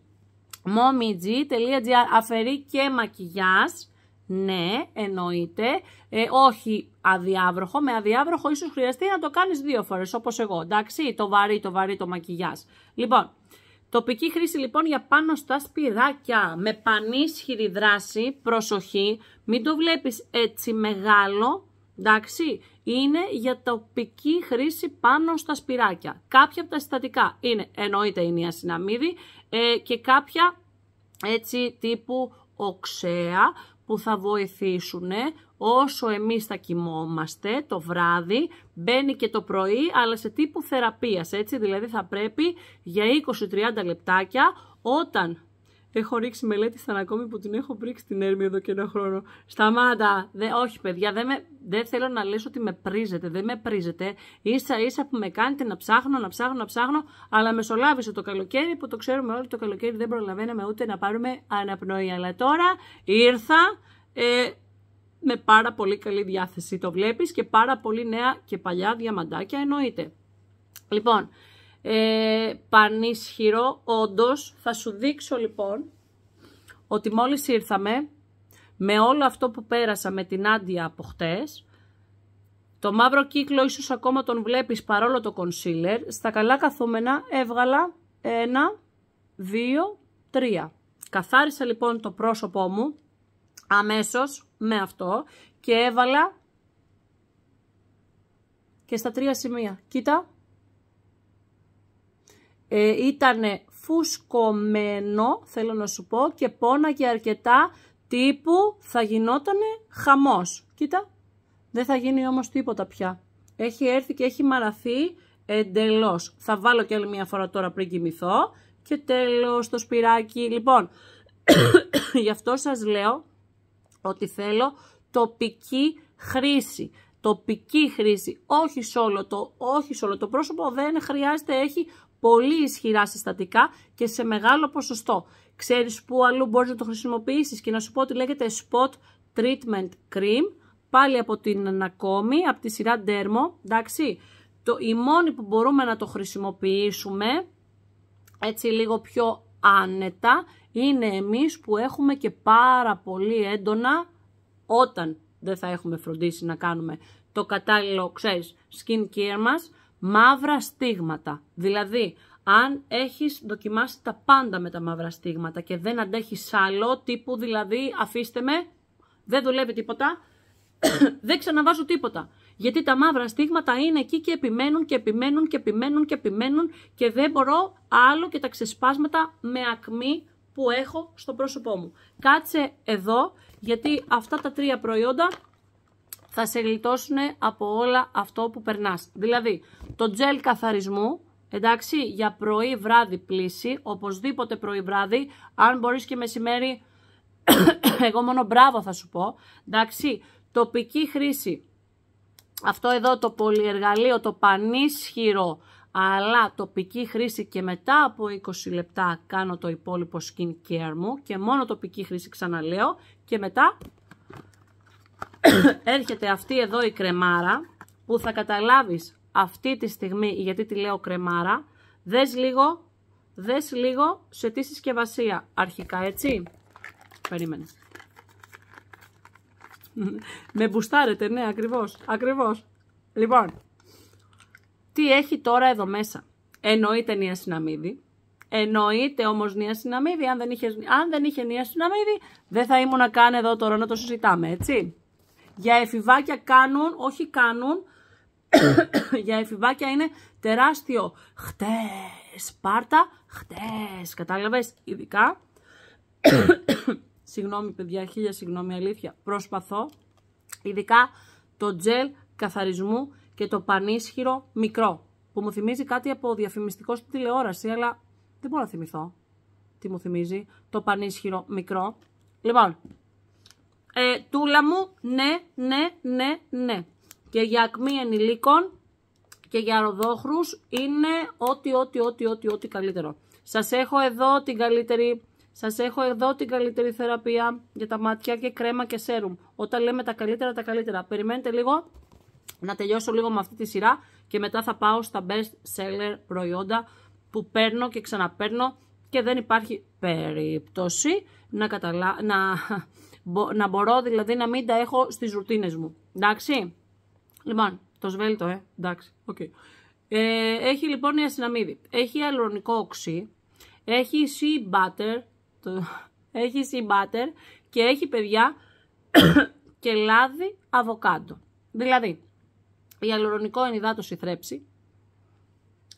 momiji.gr, αφαιρεί και μακιγιάς, ναι, εννοείται, ε, όχι αδιάβροχο, με αδιάβροχο ίσως χρειαστεί να το κάνεις δύο φορές, όπως εγώ, εντάξει, το βαρύ, το βαρύ το μακιγιάς. Λοιπόν, Τοπική χρήση λοιπόν για πάνω στα σπυράκια με πανίσχυρη δράση, προσοχή, μην το βλέπεις έτσι μεγάλο, Εντάξει, είναι για τοπική χρήση πάνω στα σπυράκια. Κάποια από τα συστατικά είναι, εννοείται η ασυναμίδη συναμίδη ε, και κάποια έτσι τύπου οξέα που θα βοηθήσουν όσο εμείς θα κοιμόμαστε το βράδυ, μπαίνει και το πρωί, αλλά σε τύπου θεραπείας, έτσι, δηλαδή θα πρέπει για 20-30 λεπτάκια όταν Έχω ρίξει μελέτη σαν ακόμη που την έχω πρίξει την έρμη εδώ και ένα χρόνο. Σταμάτα! Δε, όχι, παιδιά, δεν δε θέλω να λες ότι με πρίζετε. Δεν με πρίζετε. σα ίσα που με κάνετε να ψάχνω, να ψάχνω, να ψάχνω, αλλά μεσολάβησε το καλοκαίρι που το ξέρουμε όλοι το καλοκαίρι δεν προλαβαίναμε ούτε να πάρουμε αναπνοή. Αλλά τώρα ήρθα. Ε, με πάρα πολύ καλή διάθεση το βλέπεις και πάρα πολύ νέα και παλιά διαμαντάκια εννοείται. Λοιπόν, ε, πανίσχυρο, όντως. Θα σου δείξω λοιπόν ότι μόλις ήρθαμε, με όλο αυτό που πέρασα με την άντια από χτες, το μαύρο κύκλο ίσως ακόμα τον βλέπεις παρόλο το κονσίλερ, στα καλά καθούμενα έβγαλα ένα, δύο, τρία. Καθάρισα λοιπόν το πρόσωπό μου αμέσως με αυτό και έβαλα και στα τρία σημεία. Κοίτα, ε, ήτανε ήταν φουσκωμένο, θέλω να σου πω, και πόναγε αρκετά τύπου θα γινότανε χαμός. Κοίτα, δεν θα γίνει όμως τίποτα πια. Έχει έρθει και έχει μαραθεί εντελώς. Θα βάλω και άλλη μια φορά τώρα πριν κοιμηθώ και τέλος το σπυράκι. Λοιπόν, γι' αυτό σας λέω ότι θέλω τοπική χρήση τοπική χρήση, όχι σε όλο το, όχι σε όλο το πρόσωπο, δεν χρειάζεται, έχει πολύ ισχυρά συστατικά και σε μεγάλο ποσοστό. Ξέρεις πού αλλού μπορείς να το χρησιμοποιήσεις και να σου πω ότι λέγεται Spot Treatment Cream, πάλι από την Ανακόμη, από τη σειρά Dermo, εντάξει. Το, η μόνη που μπορούμε να το χρησιμοποιήσουμε, έτσι λίγο πιο άνετα, είναι εμείς που έχουμε και πάρα πολύ έντονα όταν δεν θα έχουμε φροντίσει να κάνουμε το κατάλληλο, ξέρεις, skin care μας, μαύρα στίγματα. Δηλαδή, αν έχεις δοκιμάσει τα πάντα με τα μαύρα στίγματα και δεν αντέχεις άλλο, τύπου δηλαδή αφήστε με, δεν δουλεύει τίποτα, δεν ξαναβάζω τίποτα. Γιατί τα μαύρα στίγματα είναι εκεί και επιμένουν και επιμένουν και επιμένουν και επιμένουν και δεν μπορώ άλλο και τα ξεσπάσματα με ακμή που έχω στο πρόσωπό μου. Κάτσε εδώ γιατί αυτά τα τρία προϊόντα θα σε γλιτώσουν από όλα αυτό που περνάς. Δηλαδή, το τζελ καθαρισμού, εντάξει, για πρωί βράδυ πλήση, οπωσδήποτε πρωί βράδυ, αν μπορείς και μεσημέρι, εγώ μόνο μπράβο θα σου πω, εντάξει, τοπική χρήση. Αυτό εδώ το πολυεργαλείο, το πανίσχυρο, αλλά τοπική χρήση και μετά από 20 λεπτά κάνω το υπόλοιπο skin care μου και μόνο τοπική χρήση ξαναλέω και μετά έρχεται αυτή εδώ η κρεμάρα που θα καταλάβεις αυτή τη στιγμή γιατί τη λέω κρεμάρα. Δες λίγο, δες λίγο σε τι συσκευασία αρχικά, έτσι. Περίμενε. Με μπουστάρετε, ναι, ακριβώς, ακριβώς. Λοιπόν, τι έχει τώρα εδώ μέσα. Εννοείται Νία Συναμίδη. Εννοείται όμως Νία Συναμίδη. Αν δεν είχες, αν δεν είχε Συναμίδη, δεν θα ήμουν καν εδώ τώρα να το συζητάμε, έτσι για εφηβάκια κάνουν, όχι κάνουν, για εφηβάκια είναι τεράστιο. Χτες, Σπάρτα, χτες, κατάλαβες, ειδικά. συγγνώμη παιδιά, χίλια συγγνώμη, αλήθεια, προσπαθώ. Ειδικά το τζελ καθαρισμού και το πανίσχυρο μικρό, που μου θυμίζει κάτι από διαφημιστικό στην τηλεόραση, αλλά δεν μπορώ να θυμηθώ τι μου θυμίζει, το πανίσχυρο μικρό. Λοιπόν, ε, τούλα μου, ναι, ναι, ναι, ναι. Και για ακμή ενηλίκων και για ροδόχρους είναι ό,τι, ό,τι, ό,τι, ό,τι, ό,τι καλύτερο. Σας έχω εδώ την καλύτερη... Σας έχω εδώ την καλύτερη θεραπεία για τα μάτια και κρέμα και σέρουμ. Όταν λέμε τα καλύτερα, τα καλύτερα. Περιμένετε λίγο να τελειώσω λίγο με αυτή τη σειρά και μετά θα πάω στα best seller προϊόντα που παίρνω και ξαναπαίρνω και δεν υπάρχει περίπτωση να, καταλα... να να μπορώ δηλαδή να μην τα έχω στις ρουτίνες μου. Εντάξει. Λοιπόν, το σβέλτο, ε. Εντάξει, ε, έχει λοιπόν η ασυναμίδη. Έχει αλουρονικό οξύ. Έχει sea butter. Το... Έχει sea butter. Και έχει, παιδιά, και λάδι αβοκάντο. Δηλαδή, η αλουρονικό ενυδάτωση θρέψη.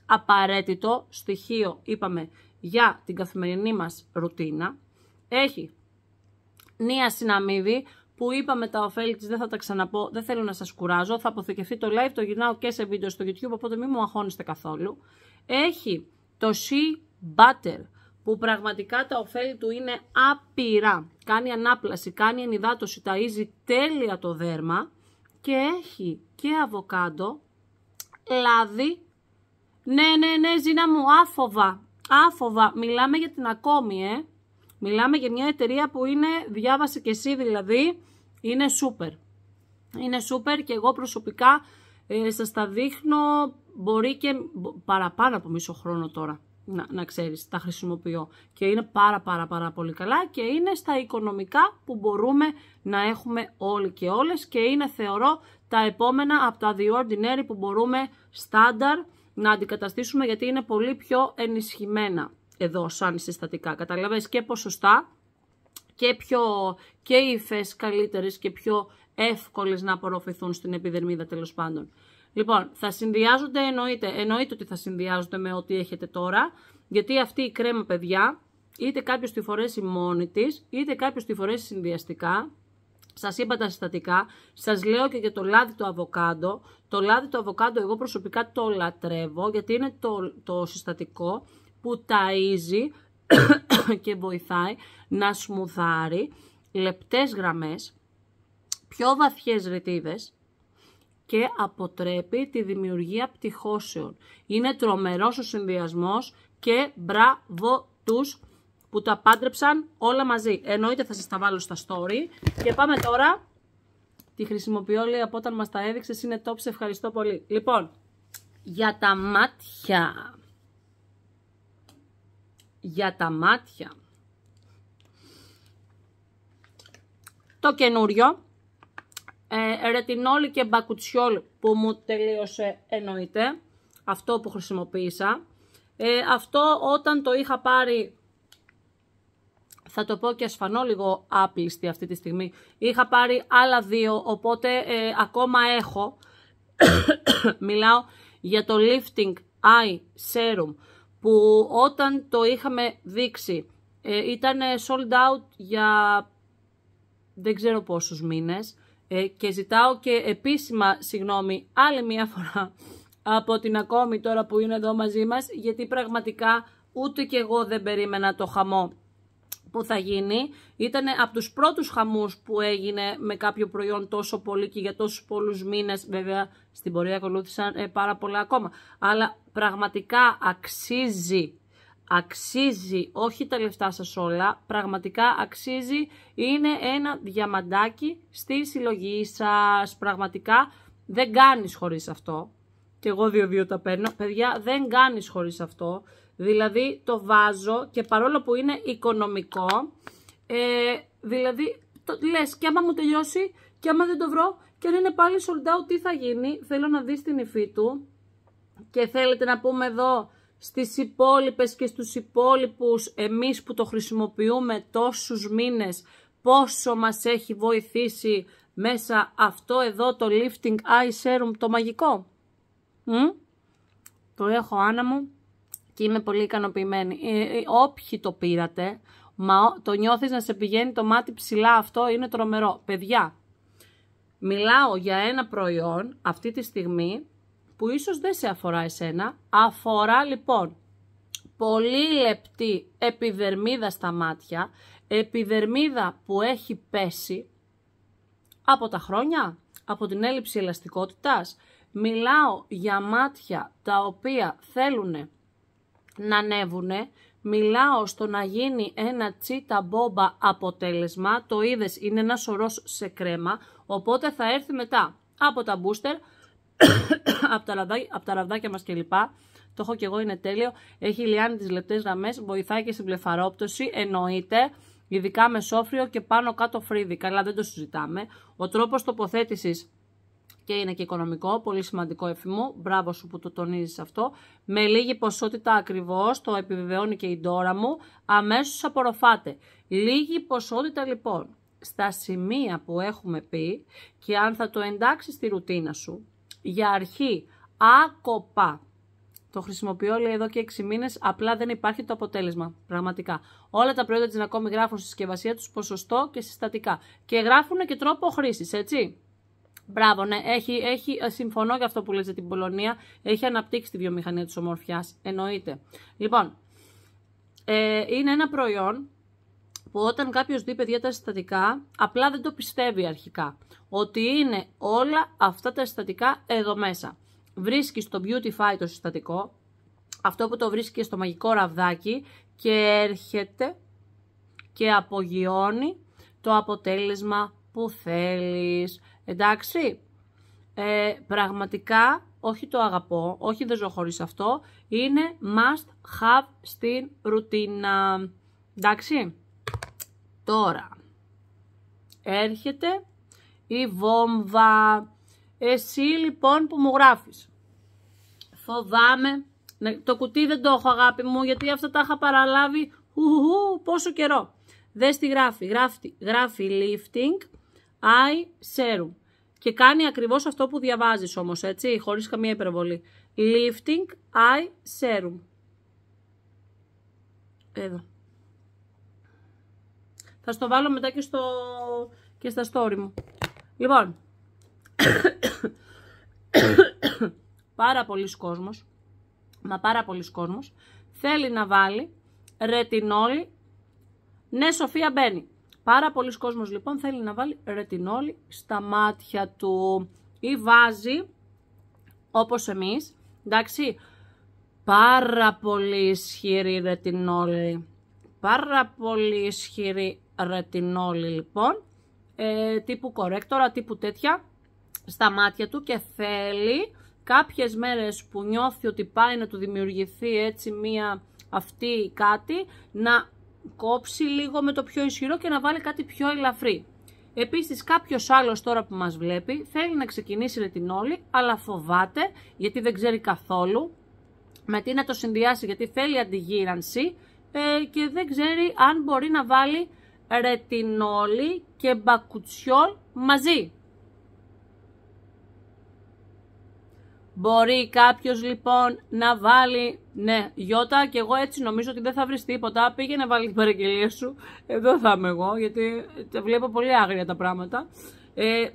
Απαραίτητο στοιχείο, είπαμε, για την καθημερινή μας ρουτίνα. Έχει Νία Συναμίδη, που είπαμε τα ωφέλη της, δεν θα τα ξαναπώ, δεν θέλω να σας κουράζω. Θα αποθηκευτεί το live, το γυρνάω και σε βίντεο στο YouTube, οπότε μην μου αγχώνεστε καθόλου. Έχει το She Butter, που πραγματικά τα ωφέλη του είναι άπειρα. Κάνει ανάπλαση, κάνει ενυδάτωση, ταΐζει τέλεια το δέρμα και έχει και αβοκάντο, λάδι. Ναι, ναι, ναι, Ζήνα μου, άφοβα, άφοβα. Μιλάμε για την ακόμη, ε. Μιλάμε για μια εταιρεία που είναι, διάβασε και εσύ δηλαδή, είναι σούπερ, Είναι σούπερ και εγώ προσωπικά ε, σας τα δείχνω, μπορεί και παραπάνω από μισό χρόνο τώρα. Να, να ξέρεις, τα χρησιμοποιώ και είναι πάρα πάρα πάρα πολύ καλά και είναι στα οικονομικά που μπορούμε να έχουμε όλοι και όλες και είναι θεωρώ τα επόμενα από τα The Ordinary που μπορούμε στάνταρ να αντικαταστήσουμε γιατί είναι πολύ πιο ενισχυμένα εδώ σαν συστατικά. Καταλαβαίνεις και ποσοστά και, πιο, και υφές καλύτερες και πιο εύκολες να απορροφηθούν στην επιδερμίδα τέλος πάντων. Λοιπόν, θα συνδυάζονται εννοείται, εννοείται ότι θα συνδυάζονται με ό,τι έχετε τώρα, γιατί αυτή η κρέμα παιδιά, είτε κάποιος τη φορέσει μόνη της, είτε κάποιος τη φορέσει συνδυαστικά, σας είπα τα συστατικά, σας λέω και για το λάδι το αβοκάντο. Το λάδι το αβοκάντο εγώ προσωπικά το λατρεύω γιατί είναι το, το συστατικό που ταΐζει και βοηθάει να σμουδάρει λεπτές γραμμές, πιο βαθιές ρητίδες και αποτρέπει τη δημιουργία πτυχώσεων. Είναι τρομερός ο συνδυασμός και μπράβο τους που τα πάντρεψαν όλα μαζί. Εννοείται θα σας τα βάλω στα story. Και πάμε τώρα. Τη χρησιμοποιώ λέει από όταν μας τα έδειξες είναι top, ευχαριστώ πολύ. Λοιπόν, για τα μάτια για τα μάτια. Το καινούριο, ε, ρετινόλι και μπακουτσιόλ που μου τελείωσε εννοείται, αυτό που χρησιμοποίησα. Ε, αυτό όταν το είχα πάρει, θα το πω και ασφανώ λίγο άπλιστη αυτή τη στιγμή, είχα πάρει άλλα δύο, οπότε ε, ακόμα έχω, μιλάω για το lifting eye serum που όταν το είχαμε δείξει ε, ήταν sold out για δεν ξέρω πόσους μήνες ε, και ζητάω και επίσημα συγγνώμη άλλη μία φορά από την ακόμη τώρα που είναι εδώ μαζί μας γιατί πραγματικά ούτε και εγώ δεν περίμενα το χαμό που θα γίνει. Ήταν από τους πρώτους χαμούς που έγινε με κάποιο προϊόν τόσο πολύ και για τόσους πολλούς μήνες. Βέβαια στην πορεία ακολούθησαν ε, πάρα πολλά ακόμα. Αλλά πραγματικά αξίζει αξίζει, όχι τα λεφτά σας όλα, πραγματικά αξίζει, είναι ένα διαμαντάκι στη συλλογή σας, πραγματικά δεν κάνεις χωρίς αυτό. Και εγώ δύο-δύο τα παίρνω. Παιδιά, δεν κάνεις χωρίς αυτό. Δηλαδή το βάζω και παρόλο που είναι οικονομικό, ε, δηλαδή το, λες και άμα μου τελειώσει και άμα δεν το βρω και αν είναι πάλι sold τι θα γίνει, θέλω να δεις την υφή του και θέλετε να πούμε εδώ στις υπόλοιπες και στους υπόλοιπους εμείς που το χρησιμοποιούμε τόσους μήνες πόσο μας έχει βοηθήσει μέσα αυτό εδώ το Lifting Eye Serum το μαγικό. μ Το έχω Άννα μου και είμαι πολύ ικανοποιημένη. Ε, ε, όποιοι το πήρατε, μα το νιώθεις να σε πηγαίνει το μάτι ψηλά αυτό, είναι τρομερό. Παιδιά, μιλάω για ένα προϊόν αυτή τη στιγμή που ίσως δεν σε αφορά εσένα, αφορά λοιπόν πολύ λεπτή επιδερμίδα στα μάτια, επιδερμίδα που έχει πέσει από τα χρόνια, από την έλλειψη ελαστικότητας. Μιλάω για μάτια τα οποία θέλουν να ανέβουνε. Μιλάω στο να γίνει ένα τσίτα μπόμπα αποτέλεσμα. Το είδες, είναι ένα σωρός σε κρέμα, οπότε θα έρθει μετά από τα μπούστερ, από τα, ραβδάκια, από τα ραβδάκια κλπ. Το έχω και εγώ, είναι τέλειο. Έχει λιάνει τις λεπτές, γραμμές, βοηθάει και στην πλεφαρόπτωση, εννοείται. Ειδικά με σόφριο και πάνω κάτω φρύδι. Καλά δεν το συζητάμε. Ο τρόπος τοποθέτησης και είναι και οικονομικό, πολύ σημαντικό εφημό, μπράβο σου που το τονίζεις αυτό, με λίγη ποσότητα ακριβώς, το επιβεβαιώνει και η ντόρα μου, αμέσως απορροφάτε. Λίγη ποσότητα λοιπόν, στα σημεία που έχουμε πει και αν θα το εντάξεις στη ρουτίνα σου, για αρχή, άκοπα, το χρησιμοποιώ λέει εδώ και 6 μήνες, απλά δεν υπάρχει το αποτέλεσμα. Πραγματικά. Όλα τα προϊόντα της Νακόμη γράφουν στη συσκευασία τους ποσοστό και συστατικά. Και γράφουν και τρόπο χρήσης, έτσι. Μπράβο, ναι, έχει, έχει, ε, συμφωνώ για αυτό που λέτε την Πολωνία. Έχει αναπτύξει τη βιομηχανία της ομορφιάς, Εννοείται. Λοιπόν, ε, είναι ένα προϊόν που όταν κάποιος δει παιδιά τα συστατικά, απλά δεν το πιστεύει αρχικά. Ότι είναι όλα αυτά τα συστατικά εδώ μέσα. Βρίσκει στο Beautify το συστατικό, αυτό που το βρίσκει στο μαγικό ραβδάκι και έρχεται και απογειώνει το αποτέλεσμα που θέλεις, εντάξει. Ε, πραγματικά, όχι το αγαπώ, όχι δεν ζω χωρίς αυτό, είναι must have στην ρουτίνα, εντάξει. Τώρα, έρχεται η βόμβα. Εσύ λοιπόν που μου γράφεις, φοβάμαι, ναι, το κουτί δεν το έχω αγάπη μου γιατί αυτά τα είχα παραλάβει ου, πόσο καιρό. Δες τι γράφει, γράφει, γράφει lifting I serum. Και κάνει ακριβώς αυτό που διαβάζεις όμως, έτσι, χωρίς καμία υπερβολή. Lifting eye serum. Εδώ. Θα στο βάλω μετά και, στο... και στα story μου. Λοιπόν. πάρα πολλοί κόσμος, μα πάρα πολλοί κόσμος, θέλει να βάλει ρετινόλι. Ναι, Σοφία μπαίνει. Πάρα πολλοί κόσμος λοιπόν θέλει να βάλει ρετινόλι στα μάτια του ή βάζει όπως εμείς, εντάξει, πάρα πολύ ισχυρή ρετινόλι, Πάρα πολύ ισχυρή ρετινόλι λοιπόν, ε, τύπου κορέκτορα, τύπου τέτοια, στα μάτια του και θέλει κάποιες μέρες που νιώθει ότι πάει να του δημιουργηθεί έτσι μία αυτή κάτι, να κόψει λίγο με το πιο ισχυρό και να βάλει κάτι πιο ελαφρύ. Επίσης κάποιος άλλος τώρα που μας βλέπει θέλει να ξεκινήσει ρετινόλη αλλά φοβάται γιατί δεν ξέρει καθόλου με τι να το συνδυάσει γιατί θέλει αντιγύρανση ε, και δεν ξέρει αν μπορεί να βάλει ρετινόλη και μπακουτσιόλ μαζί. Μπορεί κάποιος λοιπόν να βάλει, ναι, Γιώτα και εγώ έτσι νομίζω ότι δεν θα βρεις τίποτα, πήγαινε βάλει την παραγγελία σου, εδώ θα είμαι εγώ γιατί βλέπω πολύ άγρια τα πράγματα. Ε,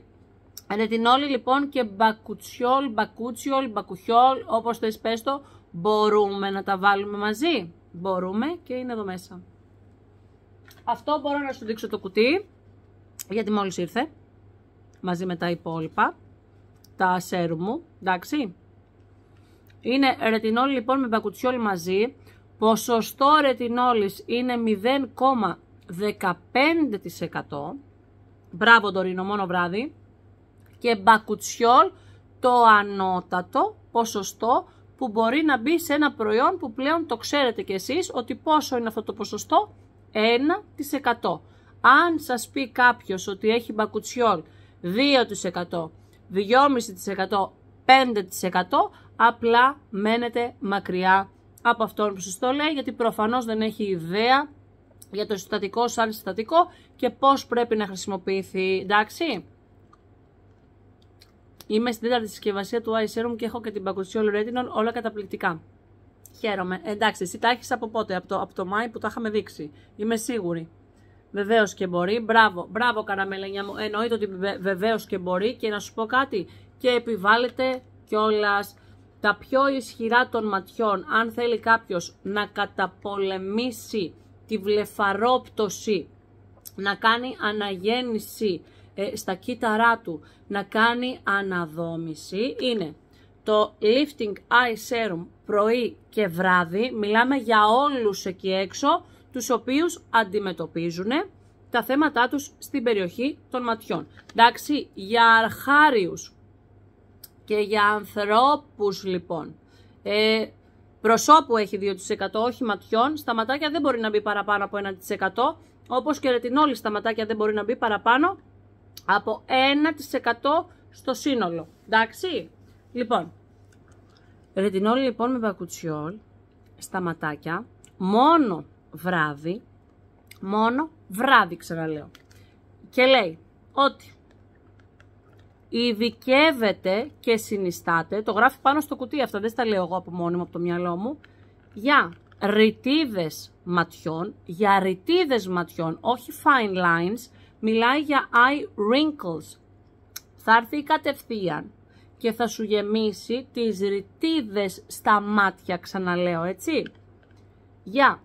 Ρετινόλη λοιπόν και μπακουτσιόλ, μπακούτσιόλ, μπακουχιόλ, όπως θες πες το, μπορούμε να τα βάλουμε μαζί. Μπορούμε και είναι εδώ μέσα. Αυτό μπορώ να σου δείξω το κουτί, γιατί μόλις ήρθε, μαζί με τα υπόλοιπα τα μου, εντάξει. Είναι ρετινόλ λοιπόν με μπακουτσιόλ μαζί. Ποσοστό ρετινόλης είναι 0,15%. Μπράβο Ντορίνο, μόνο βράδυ. Και μπακουτσιόλ το ανώτατο ποσοστό που μπορεί να μπει σε ένα προϊόν που πλέον το ξέρετε κι εσείς ότι πόσο είναι αυτό το ποσοστό, 1%. Αν σας πει κάποιος ότι έχει μπακουτσιόλ 2%, 2,5%, 5% απλά μένετε μακριά από αυτόν που σας το λέει γιατί προφανώς δεν έχει ιδέα για το συστατικό σαν συστατικό και πώς πρέπει να χρησιμοποιηθεί, εντάξει. Είμαι στην τέταρτη συσκευασία του Eye Serum και έχω και την Bacuchiol Retinol, όλα καταπληκτικά. Χαίρομαι. Ε, εντάξει, εσύ τα έχεις από πότε, από το, από το Μάη που τα είχαμε δείξει. Είμαι σίγουρη. Βεβαίως και μπορεί. Μπράβο, μπράβο καραμελένια μου. Εννοείται ότι βεβαίως και μπορεί. Και να σου πω κάτι. Και επιβάλλεται κιόλας τα πιο ισχυρά των ματιών. Αν θέλει κάποιος να καταπολεμήσει τη βλεφαρόπτωση, να κάνει αναγέννηση ε, στα κύτταρά του, να κάνει αναδόμηση, είναι το Lifting Eye Serum πρωί και βράδυ. Μιλάμε για όλους εκεί έξω τους οποίους αντιμετωπίζουν τα θέματα τους στην περιοχή των ματιών. Εντάξει, για αρχάριους και για ανθρώπους λοιπόν. Ε, προσώπου έχει 2% όχι ματιών, στα ματάκια δεν μπορεί να μπει παραπάνω από 1%, όπως και ρετινόλη στα ματάκια δεν μπορεί να μπει παραπάνω από 1% στο σύνολο. Εντάξει, λοιπόν, ρετινόλη λοιπόν με βακουτσιόλ στα ματάκια μόνο βράδυ, μόνο βράδυ ξαναλέω. Και λέει ότι ειδικεύεται και συνιστάται, το γράφει πάνω στο κουτί αυτά, δεν στα λέω εγώ από μόνιμο από το μυαλό μου, για ρητίδες ματιών, για ρητίδες ματιών, όχι fine lines, μιλάει για eye wrinkles. Θα έρθει κατευθείαν και θα σου γεμίσει τις ρητίδες στα μάτια, ξαναλέω, έτσι. Για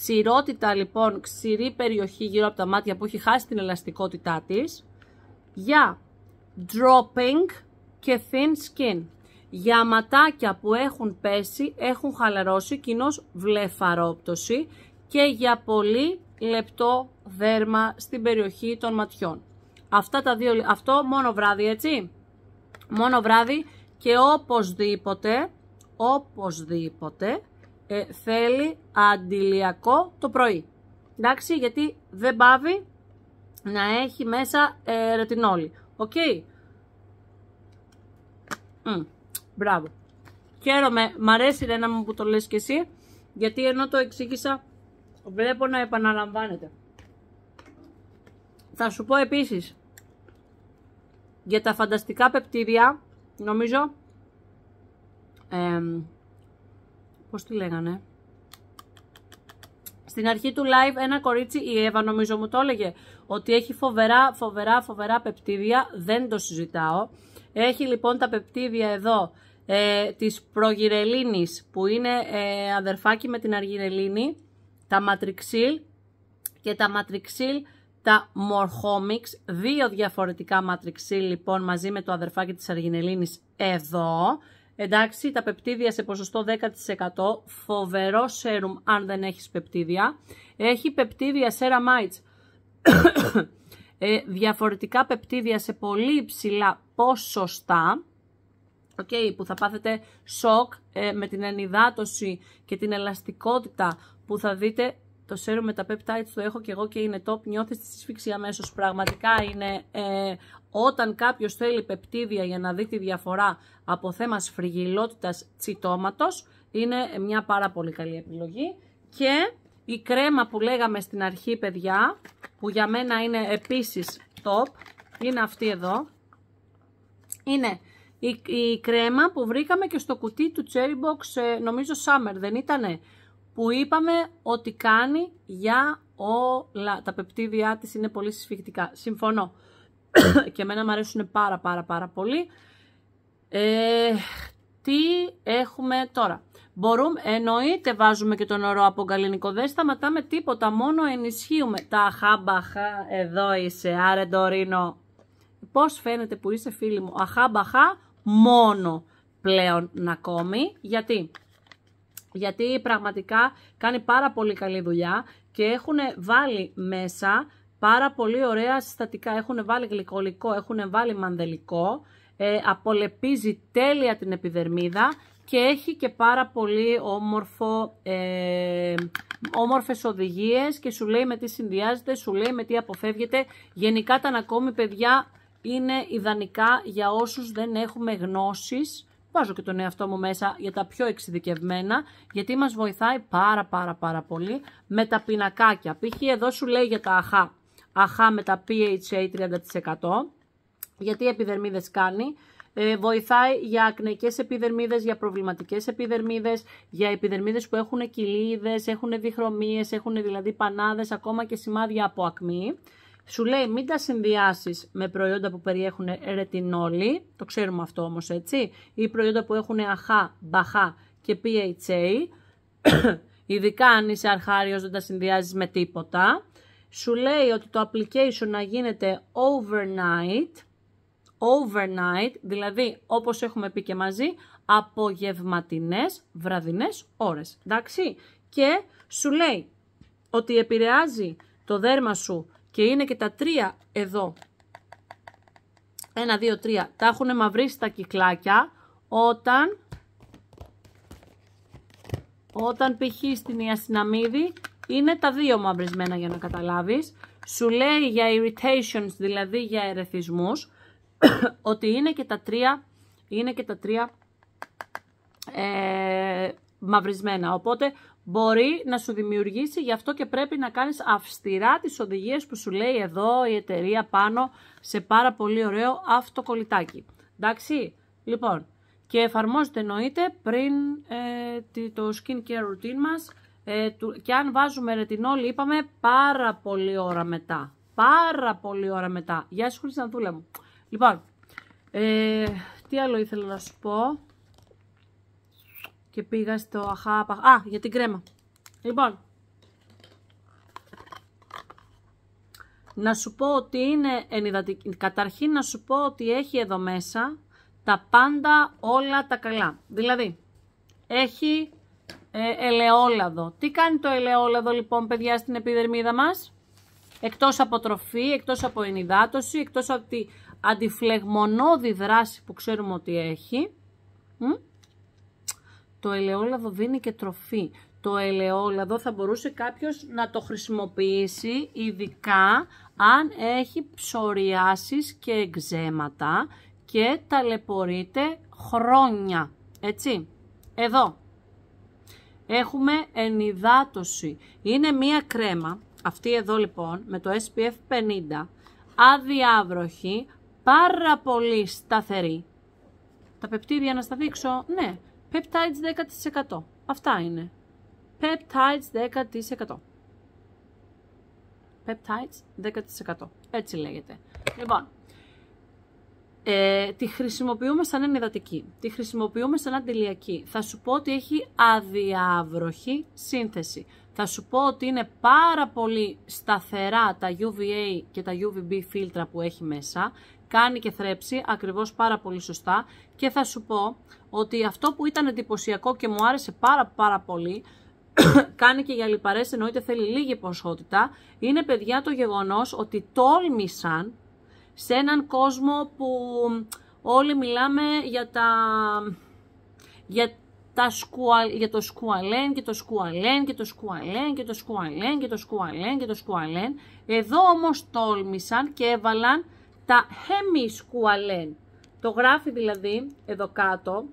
Ξηρότητα λοιπόν, ξηρή περιοχή γύρω από τα μάτια που έχει χάσει την ελαστικότητά της. Για dropping και thin skin. Για ματάκια που έχουν πέσει, έχουν χαλαρώσει, κοινώς βλεφαρόπτωση και για πολύ λεπτό δέρμα στην περιοχή των ματιών. Αυτά τα δύο, αυτό μόνο βράδυ έτσι, μόνο βράδυ και οπωσδήποτε, οπωσδήποτε ε, θέλει αντιλιακό το πρωί. Εντάξει, γιατί δεν πάβει να έχει μέσα ε, ρετινόλη. Οκ. Okay. Mm, μπράβο. Χαίρομαι. Μ' αρέσει Ρένα μου που το λες και εσύ. Γιατί ενώ το εξήγησα βλέπω να επαναλαμβάνεται. Θα σου πω επίσης για τα φανταστικά πεπτήρια νομίζω ε, πώς τη λέγανε. Στην αρχή του live ένα κορίτσι, η Εύα νομίζω μου το έλεγε, ότι έχει φοβερά, φοβερά, φοβερά πεπτίδια, δεν το συζητάω. Έχει λοιπόν τα πεπτίδια εδώ ε, της προγυρελίνης που είναι ε, αδερφάκι με την αργυρελίνη, τα ματριξίλ και τα ματριξίλ τα μορχόμιξ, δύο διαφορετικά ματριξίλ λοιπόν μαζί με το αδερφάκι της αργυρελίνης εδώ Εντάξει, τα πεπτίδια σε ποσοστό 10%. Φοβερό σέρουμ αν δεν έχεις πεπτίδια. Έχει πεπτίδια ceramides. ε, διαφορετικά πεπτίδια σε πολύ υψηλά ποσοστά. Okay, που θα πάθετε σοκ ε, με την ενυδάτωση και την ελαστικότητα που θα δείτε το σέρο με τα peptides το έχω και εγώ και είναι top, νιώθεις τη σύσφυξη αμέσως. Πραγματικά είναι ε, όταν κάποιος θέλει πεπτίδια για να δει τη διαφορά από θέμα σφριγιλότητας τσιτώματος, είναι μια πάρα πολύ καλή επιλογή. Και η κρέμα που λέγαμε στην αρχή παιδιά, που για μένα είναι επίσης top, είναι αυτή εδώ. Είναι η, κρέμα που βρήκαμε και στο κουτί του Cherry ε, νομίζω Summer δεν ήτανε που είπαμε ότι κάνει για όλα. Τα πεπτίδια της είναι πολύ συσφιχτικά. Συμφωνώ. και εμένα μου αρέσουν πάρα πάρα πάρα πολύ. Ε, τι έχουμε τώρα. Μπορούμε, εννοείται βάζουμε και τον όρο από γκαλινικό. δεν σταματάμε τίποτα, μόνο ενισχύουμε. Τα χάμπαχα, εδώ είσαι, άρε Ντορίνο. Πώς φαίνεται που είσαι φίλη μου, αχάμπαχα, μόνο πλέον να κόμει, γιατί γιατί πραγματικά κάνει πάρα πολύ καλή δουλειά και έχουν βάλει μέσα πάρα πολύ ωραία συστατικά. Έχουν βάλει γλυκολικό, έχουν βάλει μανδελικό, ε, απολεπίζει τέλεια την επιδερμίδα και έχει και πάρα πολύ όμορφο, ε, όμορφες οδηγίες και σου λέει με τι συνδυάζεται, σου λέει με τι αποφεύγεται. Γενικά τα ακόμη παιδιά είναι ιδανικά για όσους δεν έχουμε γνώσεις βάζω και τον εαυτό μου μέσα για τα πιο εξειδικευμένα, γιατί μας βοηθάει πάρα πάρα πάρα πολύ με τα πινακάκια. Π.χ. εδώ σου λέει για τα αχά, αχά με τα PHA 30%, γιατί επιδερμίδες κάνει, ε, βοηθάει για ακνεϊκές επιδερμίδες, για προβληματικές επιδερμίδες, για επιδερμίδες που έχουν κοιλίδες, έχουν διχρωμίες, έχουν δηλαδή πανάδες, ακόμα και σημάδια από ακμή. Σου λέει μην τα συνδυάσεις με προϊόντα που περιέχουν ρετινόλι, το ξέρουμε αυτό όμως έτσι, ή προϊόντα που έχουν αχά, μπαχά και PHA, ειδικά αν είσαι αρχάριος δεν τα συνδυάζεις με τίποτα. Σου λέει ότι το application να γίνεται overnight, overnight, δηλαδή όπως έχουμε πει και μαζί, απογευματινές, βραδινές ώρες, εντάξει. Και σου λέει ότι επηρεάζει το δέρμα σου και είναι και τα τρία εδώ. Ένα, δύο, τρία. Τα έχουν μαυρίσει τα κυκλάκια όταν, όταν π.χ. στην Ιασυναμίδη είναι τα δύο μαυρισμένα για να καταλάβεις. Σου λέει για irritations, δηλαδή για ερεθισμούς, ότι είναι και τα τρία, είναι και τα τρία ε, μαυρισμένα. Οπότε μπορεί να σου δημιουργήσει, γι' αυτό και πρέπει να κάνεις αυστηρά τις οδηγίες που σου λέει εδώ η εταιρεία πάνω σε πάρα πολύ ωραίο αυτοκολλητάκι. Εντάξει, λοιπόν, και εφαρμόζεται εννοείται πριν ε, το skin care routine μας ε, του, και αν βάζουμε ρετινόλ είπαμε πάρα πολύ ώρα μετά. Πάρα πολύ ώρα μετά. Γεια σου να μου. Λοιπόν, ε, τι άλλο ήθελα να σου πω και πήγα στο αχάπα. Α, για την κρέμα. Λοιπόν, να σου πω ότι είναι ενυδατική. Καταρχήν να σου πω ότι έχει εδώ μέσα τα πάντα όλα τα καλά. Δηλαδή, έχει ε, ελαιόλαδο. Τι κάνει το ελαιόλαδο λοιπόν παιδιά στην επιδερμίδα μας? Εκτός από τροφή, εκτός από ενυδάτωση, εκτός από τη αντιφλεγμονώδη δράση που ξέρουμε ότι έχει. Το ελαιόλαδο δίνει και τροφή. Το ελαιόλαδο θα μπορούσε κάποιος να το χρησιμοποιήσει ειδικά αν έχει ψωριάσεις και εξέματα και ταλαιπωρείται χρόνια. Έτσι, εδώ έχουμε ενυδάτωση. Είναι μία κρέμα, αυτή εδώ λοιπόν, με το SPF 50, αδιάβροχη, πάρα πολύ σταθερή. Τα πεπτήρια να στα δείξω, ναι, Peptides 10%. Αυτά είναι. Peptides 10%. Peptides 10%. Έτσι λέγεται. Λοιπόν, ε, τη χρησιμοποιούμε σαν ενυδατική, τη χρησιμοποιούμε σαν αντιλιακή. Θα σου πω ότι έχει αδιάβροχη σύνθεση. Θα σου πω ότι είναι πάρα πολύ σταθερά τα UVA και τα UVB φίλτρα που έχει μέσα κάνει και θρέψει ακριβώς πάρα πολύ σωστά και θα σου πω ότι αυτό που ήταν εντυπωσιακό και μου άρεσε πάρα πάρα πολύ κάνει και για λιπαρές εννοείται θέλει λίγη ποσότητα είναι παιδιά το γεγονός ότι τόλμησαν σε έναν κόσμο που όλοι μιλάμε για τα... Για τα σκουα, για το σκουαλέν και το σκουαλέν και το σκουαλέν και το σκουαλέν και το σκουαλέν και το σκουαλέν. Εδώ όμως τόλμησαν και έβαλαν τα χεμισκουαλέν. Το γράφει δηλαδή εδώ κάτω,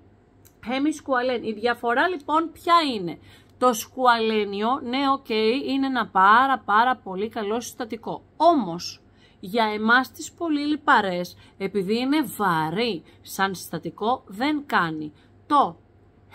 χεμισκουαλέν. Η διαφορά λοιπόν ποια είναι. Το σκουαλένιο, ναι, οκ, είναι ένα πάρα πάρα πολύ καλό συστατικό. Όμως, για εμάς τις πολύ λιπαρές, επειδή είναι βαρύ σαν συστατικό, δεν κάνει. Το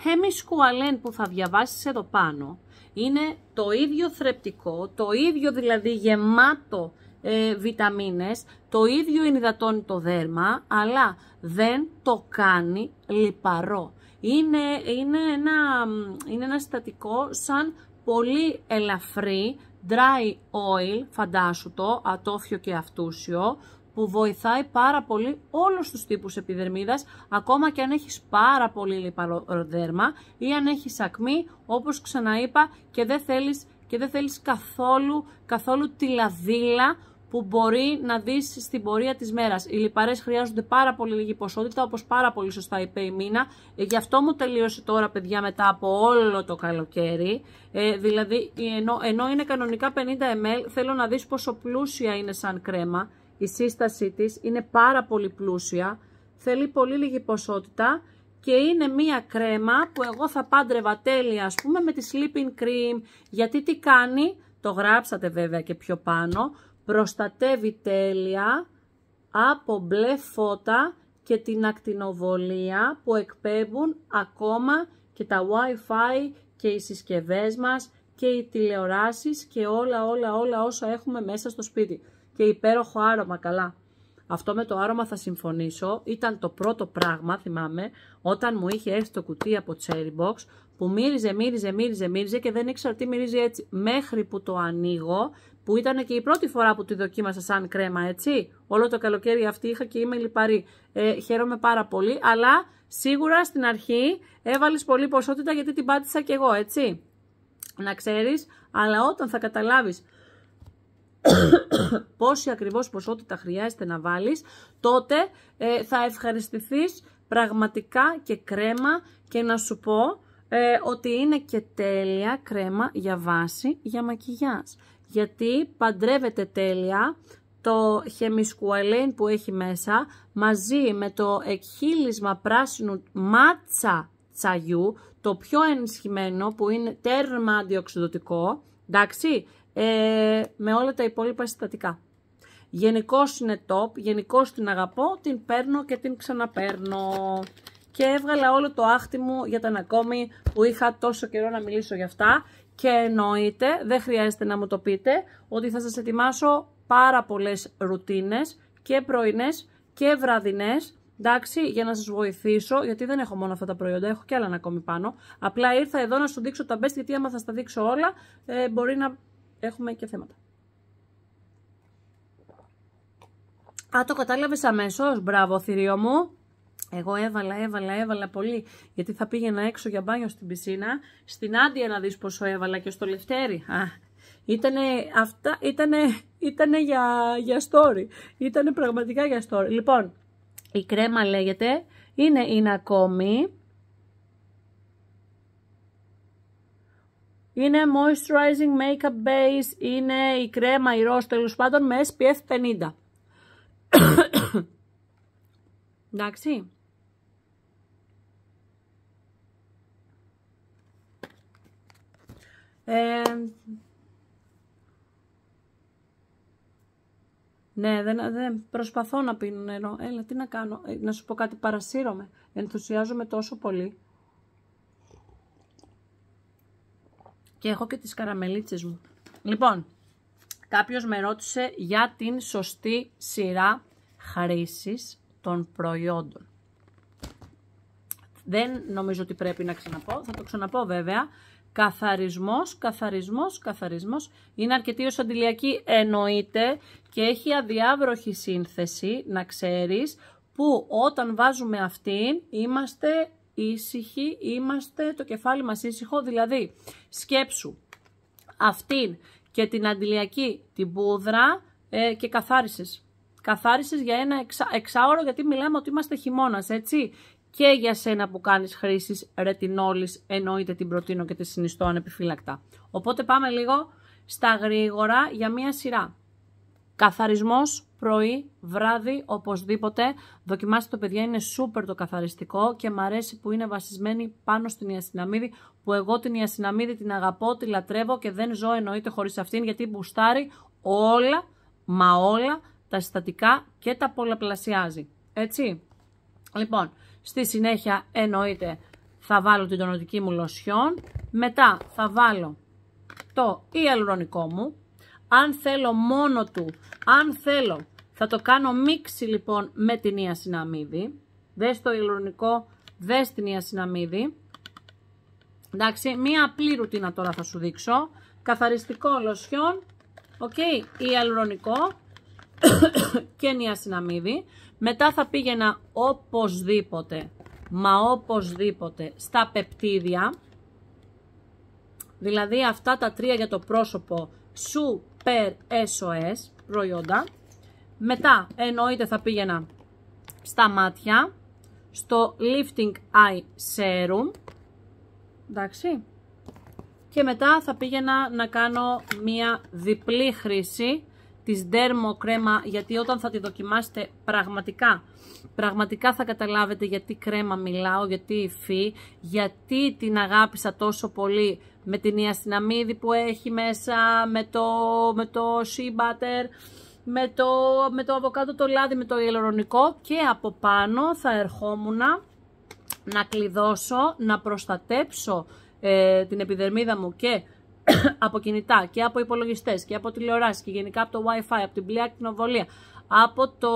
χεμισκουαλέν που θα διαβάσεις εδώ πάνω, είναι το ίδιο θρεπτικό, το ίδιο δηλαδή γεμάτο ε, βιταμίνες, το ίδιο ενυδατώνει το δέρμα, αλλά δεν το κάνει λιπαρό. Είναι, είναι, ένα, είναι συστατικό σαν πολύ ελαφρύ, dry oil, φαντάσου το, ατόφιο και αυτούσιο, που βοηθάει πάρα πολύ όλους τους τύπους επιδερμίδας, ακόμα και αν έχεις πάρα πολύ λιπαρό δέρμα ή αν έχεις ακμή, όπως ξαναείπα, και δεν θέλεις και δεν θέλεις καθόλου, καθόλου τη λαδίλα που μπορεί να δεις στην πορεία της μέρας. Οι λιπαρές χρειάζονται πάρα πολύ λίγη ποσότητα, όπως πάρα πολύ σωστά είπε η Μίνα. Ε, γι' αυτό μου τελείωσε τώρα, παιδιά, μετά από όλο το καλοκαίρι. Ε, δηλαδή, ενώ, ενώ είναι κανονικά 50 ml, θέλω να δεις πόσο πλούσια είναι σαν κρέμα. Η σύστασή της είναι πάρα πολύ πλούσια. Θέλει πολύ λίγη ποσότητα και είναι μία κρέμα που εγώ θα πάντρευα τέλεια ας πούμε με τη sleeping cream γιατί τι κάνει, το γράψατε βέβαια και πιο πάνω, προστατεύει τέλεια από μπλε φώτα και την ακτινοβολία που εκπέμπουν ακόμα και τα wifi fi και οι συσκευές μας και οι τηλεοράσεις και όλα όλα όλα όσα έχουμε μέσα στο σπίτι. Και υπέροχο άρωμα καλά. Αυτό με το άρωμα θα συμφωνήσω. Ήταν το πρώτο πράγμα, θυμάμαι, όταν μου είχε έρθει το κουτί από Cherry Box, που μύριζε, μύριζε, μύριζε, μύριζε και δεν ήξερα τι μυρίζει έτσι. Μέχρι που το ανοίγω, που ήταν και η πρώτη φορά που τη δοκίμασα σαν κρέμα, έτσι. Όλο το καλοκαίρι αυτή είχα και είμαι λιπαρή. Ε, χαίρομαι πάρα πολύ, αλλά σίγουρα στην αρχή έβαλες πολύ ποσότητα γιατί την πάτησα κι εγώ, έτσι. Να ξέρεις, αλλά όταν θα καταλάβεις πόση ακριβώς ποσότητα χρειάζεται να βάλεις, τότε ε, θα ευχαριστηθείς πραγματικά και κρέμα και να σου πω ε, ότι είναι και τέλεια κρέμα για βάση για μακιγιάς Γιατί παντρεύεται τέλεια το χεμισκουαλέν που έχει μέσα μαζί με το εκχύλισμα πράσινου μάτσα τσαγιού, το πιο ενισχυμένο που είναι τέρμα αντιοξυδοτικό, εντάξει, ε, με όλα τα υπόλοιπα συστατικά. Γενικώς είναι top, γενικώς την αγαπώ, την παίρνω και την ξαναπαίρνω. Και έβγαλα όλο το άχτι μου για τα ακόμη που είχα τόσο καιρό να μιλήσω για αυτά. Και εννοείται, δεν χρειάζεται να μου το πείτε, ότι θα σας ετοιμάσω πάρα πολλές ρουτίνες και πρωινές και βραδινές Εντάξει, για να σας βοηθήσω, γιατί δεν έχω μόνο αυτά τα προϊόντα, έχω και άλλα ακόμη πάνω. Απλά ήρθα εδώ να σου δείξω τα best, γιατί άμα θα στα δείξω όλα, ε, μπορεί να έχουμε και θέματα. Α, το κατάλαβες αμέσως. Μπράβο, θηρίο μου. Εγώ έβαλα, έβαλα, έβαλα πολύ, γιατί θα πήγαινα έξω για μπάνιο στην πισίνα, στην Άντια να δεις πόσο έβαλα και στο Λευτέρι. Α, ήτανε, αυτά, ήτανε, ήτανε για, για story, ήτανε πραγματικά για story. Λοιπόν, η κρέμα λέγεται, είναι, είναι ακόμη, είναι moisturizing makeup base, είναι η κρέμα, η ροζ τέλος πάντων με SPF 50. Εντάξει. Ε, ναι, δεν, δεν, προσπαθώ να πίνω νερό. Έλα, τι να κάνω. Ε, να σου πω κάτι, παρασύρωμαι. Ενθουσιάζομαι τόσο πολύ. Και έχω και τις καραμελίτσες μου. Λοιπόν, κάποιος με ρώτησε για την σωστή σειρά χρήσης των προϊόντων. Δεν νομίζω ότι πρέπει να ξαναπώ, θα το ξαναπώ βέβαια. Καθαρισμός, καθαρισμός, καθαρισμός. Είναι αρκετή ως αντιλιακή, εννοείται, και έχει αδιάβροχη σύνθεση, να ξέρεις, που όταν βάζουμε αυτήν είμαστε ήσυχοι, είμαστε το κεφάλι μας ήσυχο, δηλαδή σκέψου αυτήν και την αντιλιακή την πούδρα ε, και καθάρισες. Καθάρισες για ένα εξάωρο γιατί μιλάμε ότι είμαστε χειμώνας έτσι. Και για σένα που κάνεις χρήση ρετινόλης εννοείται την προτείνω και τη συνιστώ ανεπιφύλακτα. Οπότε πάμε λίγο στα γρήγορα για μία σειρά. Καθαρισμός πρωί, βράδυ, οπωσδήποτε. Δοκιμάστε το παιδιά, είναι σούπερ το καθαριστικό και μου αρέσει που είναι βασισμένη πάνω στην ιασυναμίδη. που εγώ την ιασυναμίδη την αγαπώ, τη λατρεύω και δεν ζω εννοείται χωρίς αυτήν, γιατί μπουστάρει όλα, μα όλα, τα συστατικά και τα πολλαπλασιάζει. Έτσι. Λοιπόν, στη συνέχεια εννοείται θα βάλω την τονωτική μου λοσιόν, μετά θα βάλω το ιαλουρονικό μου, αν θέλω μόνο του, αν θέλω, θα το κάνω μίξη λοιπόν με την Ιασυναμίδη. Δες το υλουρνικό, δες την Ιασυναμίδη. Εντάξει, μία απλή ρουτίνα τώρα θα σου δείξω. Καθαριστικό λοσιόν, οκ, okay, και Ιασυναμίδη. Μετά θα πήγαινα οπωσδήποτε, μα οπωσδήποτε, στα πεπτίδια. Δηλαδή αυτά τα τρία για το πρόσωπο σου per SOS προϊόντα. Μετά εννοείται θα πήγαινα στα μάτια, στο lifting eye serum, εντάξει. Και μετά θα πήγαινα να κάνω μία διπλή χρήση της Dermo κρέμα, γιατί όταν θα τη δοκιμάσετε πραγματικά, πραγματικά θα καταλάβετε γιατί κρέμα μιλάω, γιατί υφή, γιατί την αγάπησα τόσο πολύ με την ιαστιναμίδη που έχει μέσα, με το, με το shea butter, με το, με το αβοκάτο το λάδι, με το ηλερονικό και από πάνω θα ερχόμουν να κλειδώσω, να προστατέψω ε, την επιδερμίδα μου και από κινητά και από υπολογιστές και από τηλεοράσεις και γενικά από το wifi από την πλοία ακτινοβολία, από το...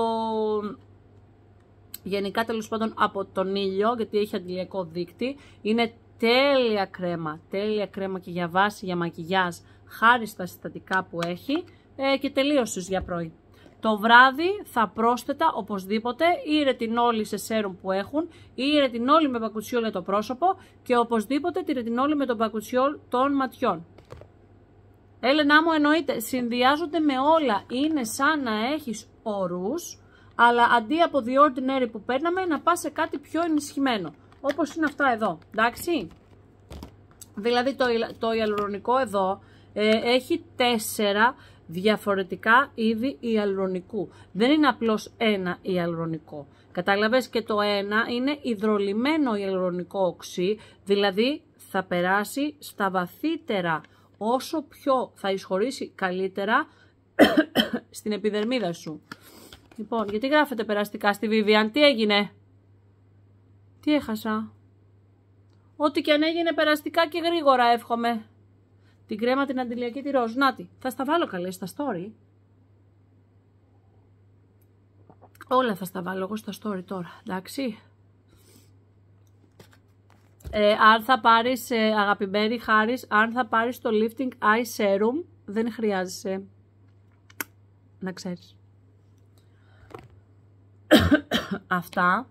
Γενικά τέλος πάντων από τον ήλιο, γιατί έχει αντιλιακό δείκτη είναι τέλεια κρέμα, τέλεια κρέμα και για βάση, για μακιγιάζ, χάρη στα συστατικά που έχει ε, και τελείωσε για πρωί. Το βράδυ θα πρόσθετα οπωσδήποτε ή ρετινόλη σε σέρουμ που έχουν ή ρετινόλη με πακουτσιόλ για το πρόσωπο και οπωσδήποτε τη ρετινόλη με τον πακουτσιόλ των ματιών. Έλενά μου εννοείται, συνδυάζονται με όλα, είναι σαν να έχεις ορούς, αλλά αντί από The Ordinary που παίρναμε να πας σε κάτι πιο ενισχυμένο όπως είναι αυτά εδώ, εντάξει. Δηλαδή το, το ιαλουρονικό εδώ ε, έχει τέσσερα διαφορετικά είδη ιαλουρονικού. Δεν είναι απλώς ένα ιαλουρονικό. Κατάλαβες και το ένα είναι υδρολυμένο ιαλουρονικό οξύ, δηλαδή θα περάσει στα βαθύτερα όσο πιο θα εισχωρήσει καλύτερα στην επιδερμίδα σου. Λοιπόν, γιατί γράφετε περαστικά στη Βίβιαν, τι έγινε. Τι έχασα. Ό,τι και αν έγινε περαστικά και γρήγορα εύχομαι. Την κρέμα την αντιλιακή τη ροζ. Νάτι, Θα στα βάλω καλές στα story. Όλα θα στα βάλω εγώ στα story τώρα. Εντάξει. Ε, αν θα πάρεις, ε, αγαπημένη Χάρης, αν θα πάρεις το Lifting Eye Serum, δεν χρειάζεσαι να ξέρεις. Αυτά.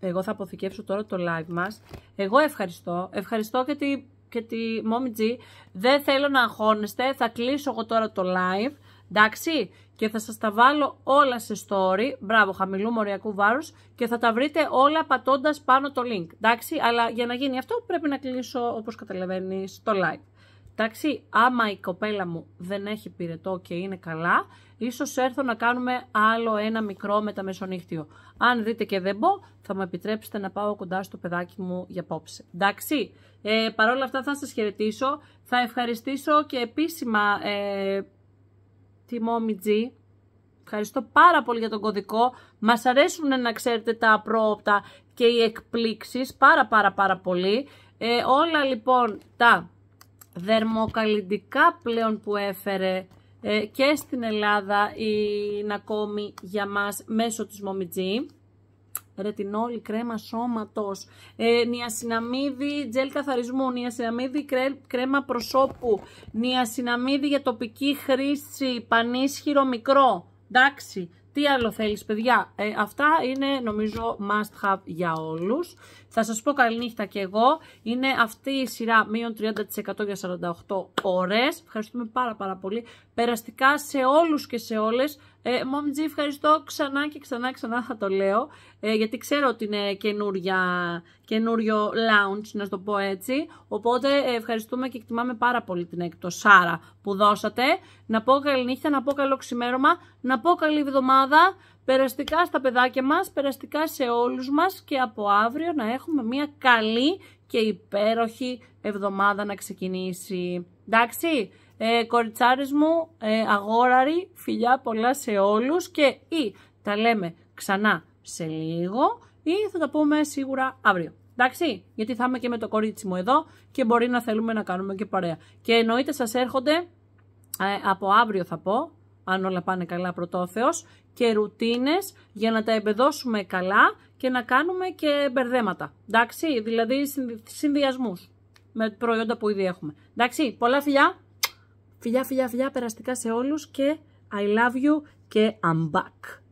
Εγώ θα αποθηκεύσω τώρα το live μας. Εγώ ευχαριστώ. Ευχαριστώ και τη, και τη Mommy G. Δεν θέλω να αγχώνεστε. Θα κλείσω εγώ τώρα το live. Εντάξει. Και θα σας τα βάλω όλα σε story. Μπράβο, χαμηλού μοριακού βάρους. Και θα τα βρείτε όλα πατώντας πάνω το link. Εντάξει. Αλλά για να γίνει αυτό πρέπει να κλείσω όπως καταλαβαίνεις το live. Εντάξει, άμα η κοπέλα μου δεν έχει πυρετό και είναι καλά, ίσως έρθω να κάνουμε άλλο ένα μικρό μεταμεσονύχτιο. Αν δείτε και δεν μπω, θα μου επιτρέψετε να πάω κοντά στο παιδάκι μου για απόψε. Εντάξει, ε, παρόλα αυτά θα σας χαιρετήσω. Θα ευχαριστήσω και επίσημα ε, τη Mommy Ευχαριστώ πάρα πολύ για τον κωδικό. Μας αρέσουν να ξέρετε τα απρόοπτα και οι εκπλήξεις πάρα πάρα πάρα πολύ. Ε, όλα λοιπόν τα δερμοκαλλιντικά πλέον που έφερε ε, και στην Ελλάδα η Νακόμη για μας μέσω της Μομιτζή. όλη κρέμα σώματος, ε, νιασιναμίδι, τζελ καθαρισμού, νιασιναμίδι, κρέμα προσώπου, νιασιναμίδι για τοπική χρήση, πανίσχυρο μικρό. Εντάξει, τι άλλο θέλεις παιδιά. Ε, αυτά είναι νομίζω must have για όλους. Θα σας πω καληνύχτα και εγώ. Είναι αυτή η σειρά μείον 30% για 48 ώρες. Ευχαριστούμε πάρα πάρα πολύ. Περαστικά σε όλους και σε όλες. Ε, ευχαριστώ ξανά και ξανά ξανά θα το λέω. Ε, γιατί ξέρω ότι είναι καινούριο lounge, να το πω έτσι. Οπότε ε, ευχαριστούμε και εκτιμάμε πάρα πολύ την εκτοσάρα που δώσατε. Να πω καληνύχτα, να πω καλό ξημέρωμα, να πω καλή εβδομάδα περαστικά στα παιδάκια μας, περαστικά σε όλους μας και από αύριο να έχουμε μια καλή και υπέροχη εβδομάδα να ξεκινήσει. Εντάξει, ε, κοριτσάρες μου, ε, φιλιά πολλά σε όλους και ή τα λέμε ξανά σε λίγο ή θα τα πούμε σίγουρα αύριο. Εντάξει, γιατί θα είμαι και με το κορίτσι μου εδώ και μπορεί να θέλουμε να κάνουμε και παρέα. Και εννοείται σας έρχονται, ε, από αύριο θα πω, αν όλα πάνε καλά πρωτόθεος, και ρουτίνες για να τα εμπεδώσουμε καλά και να κάνουμε και μπερδέματα. Εντάξει, δηλαδή συνδυασμούς με προϊόντα που ήδη έχουμε. Εντάξει, πολλά φιλιά. Φιλιά, φιλιά, φιλιά περαστικά σε όλους και I love you και I'm back.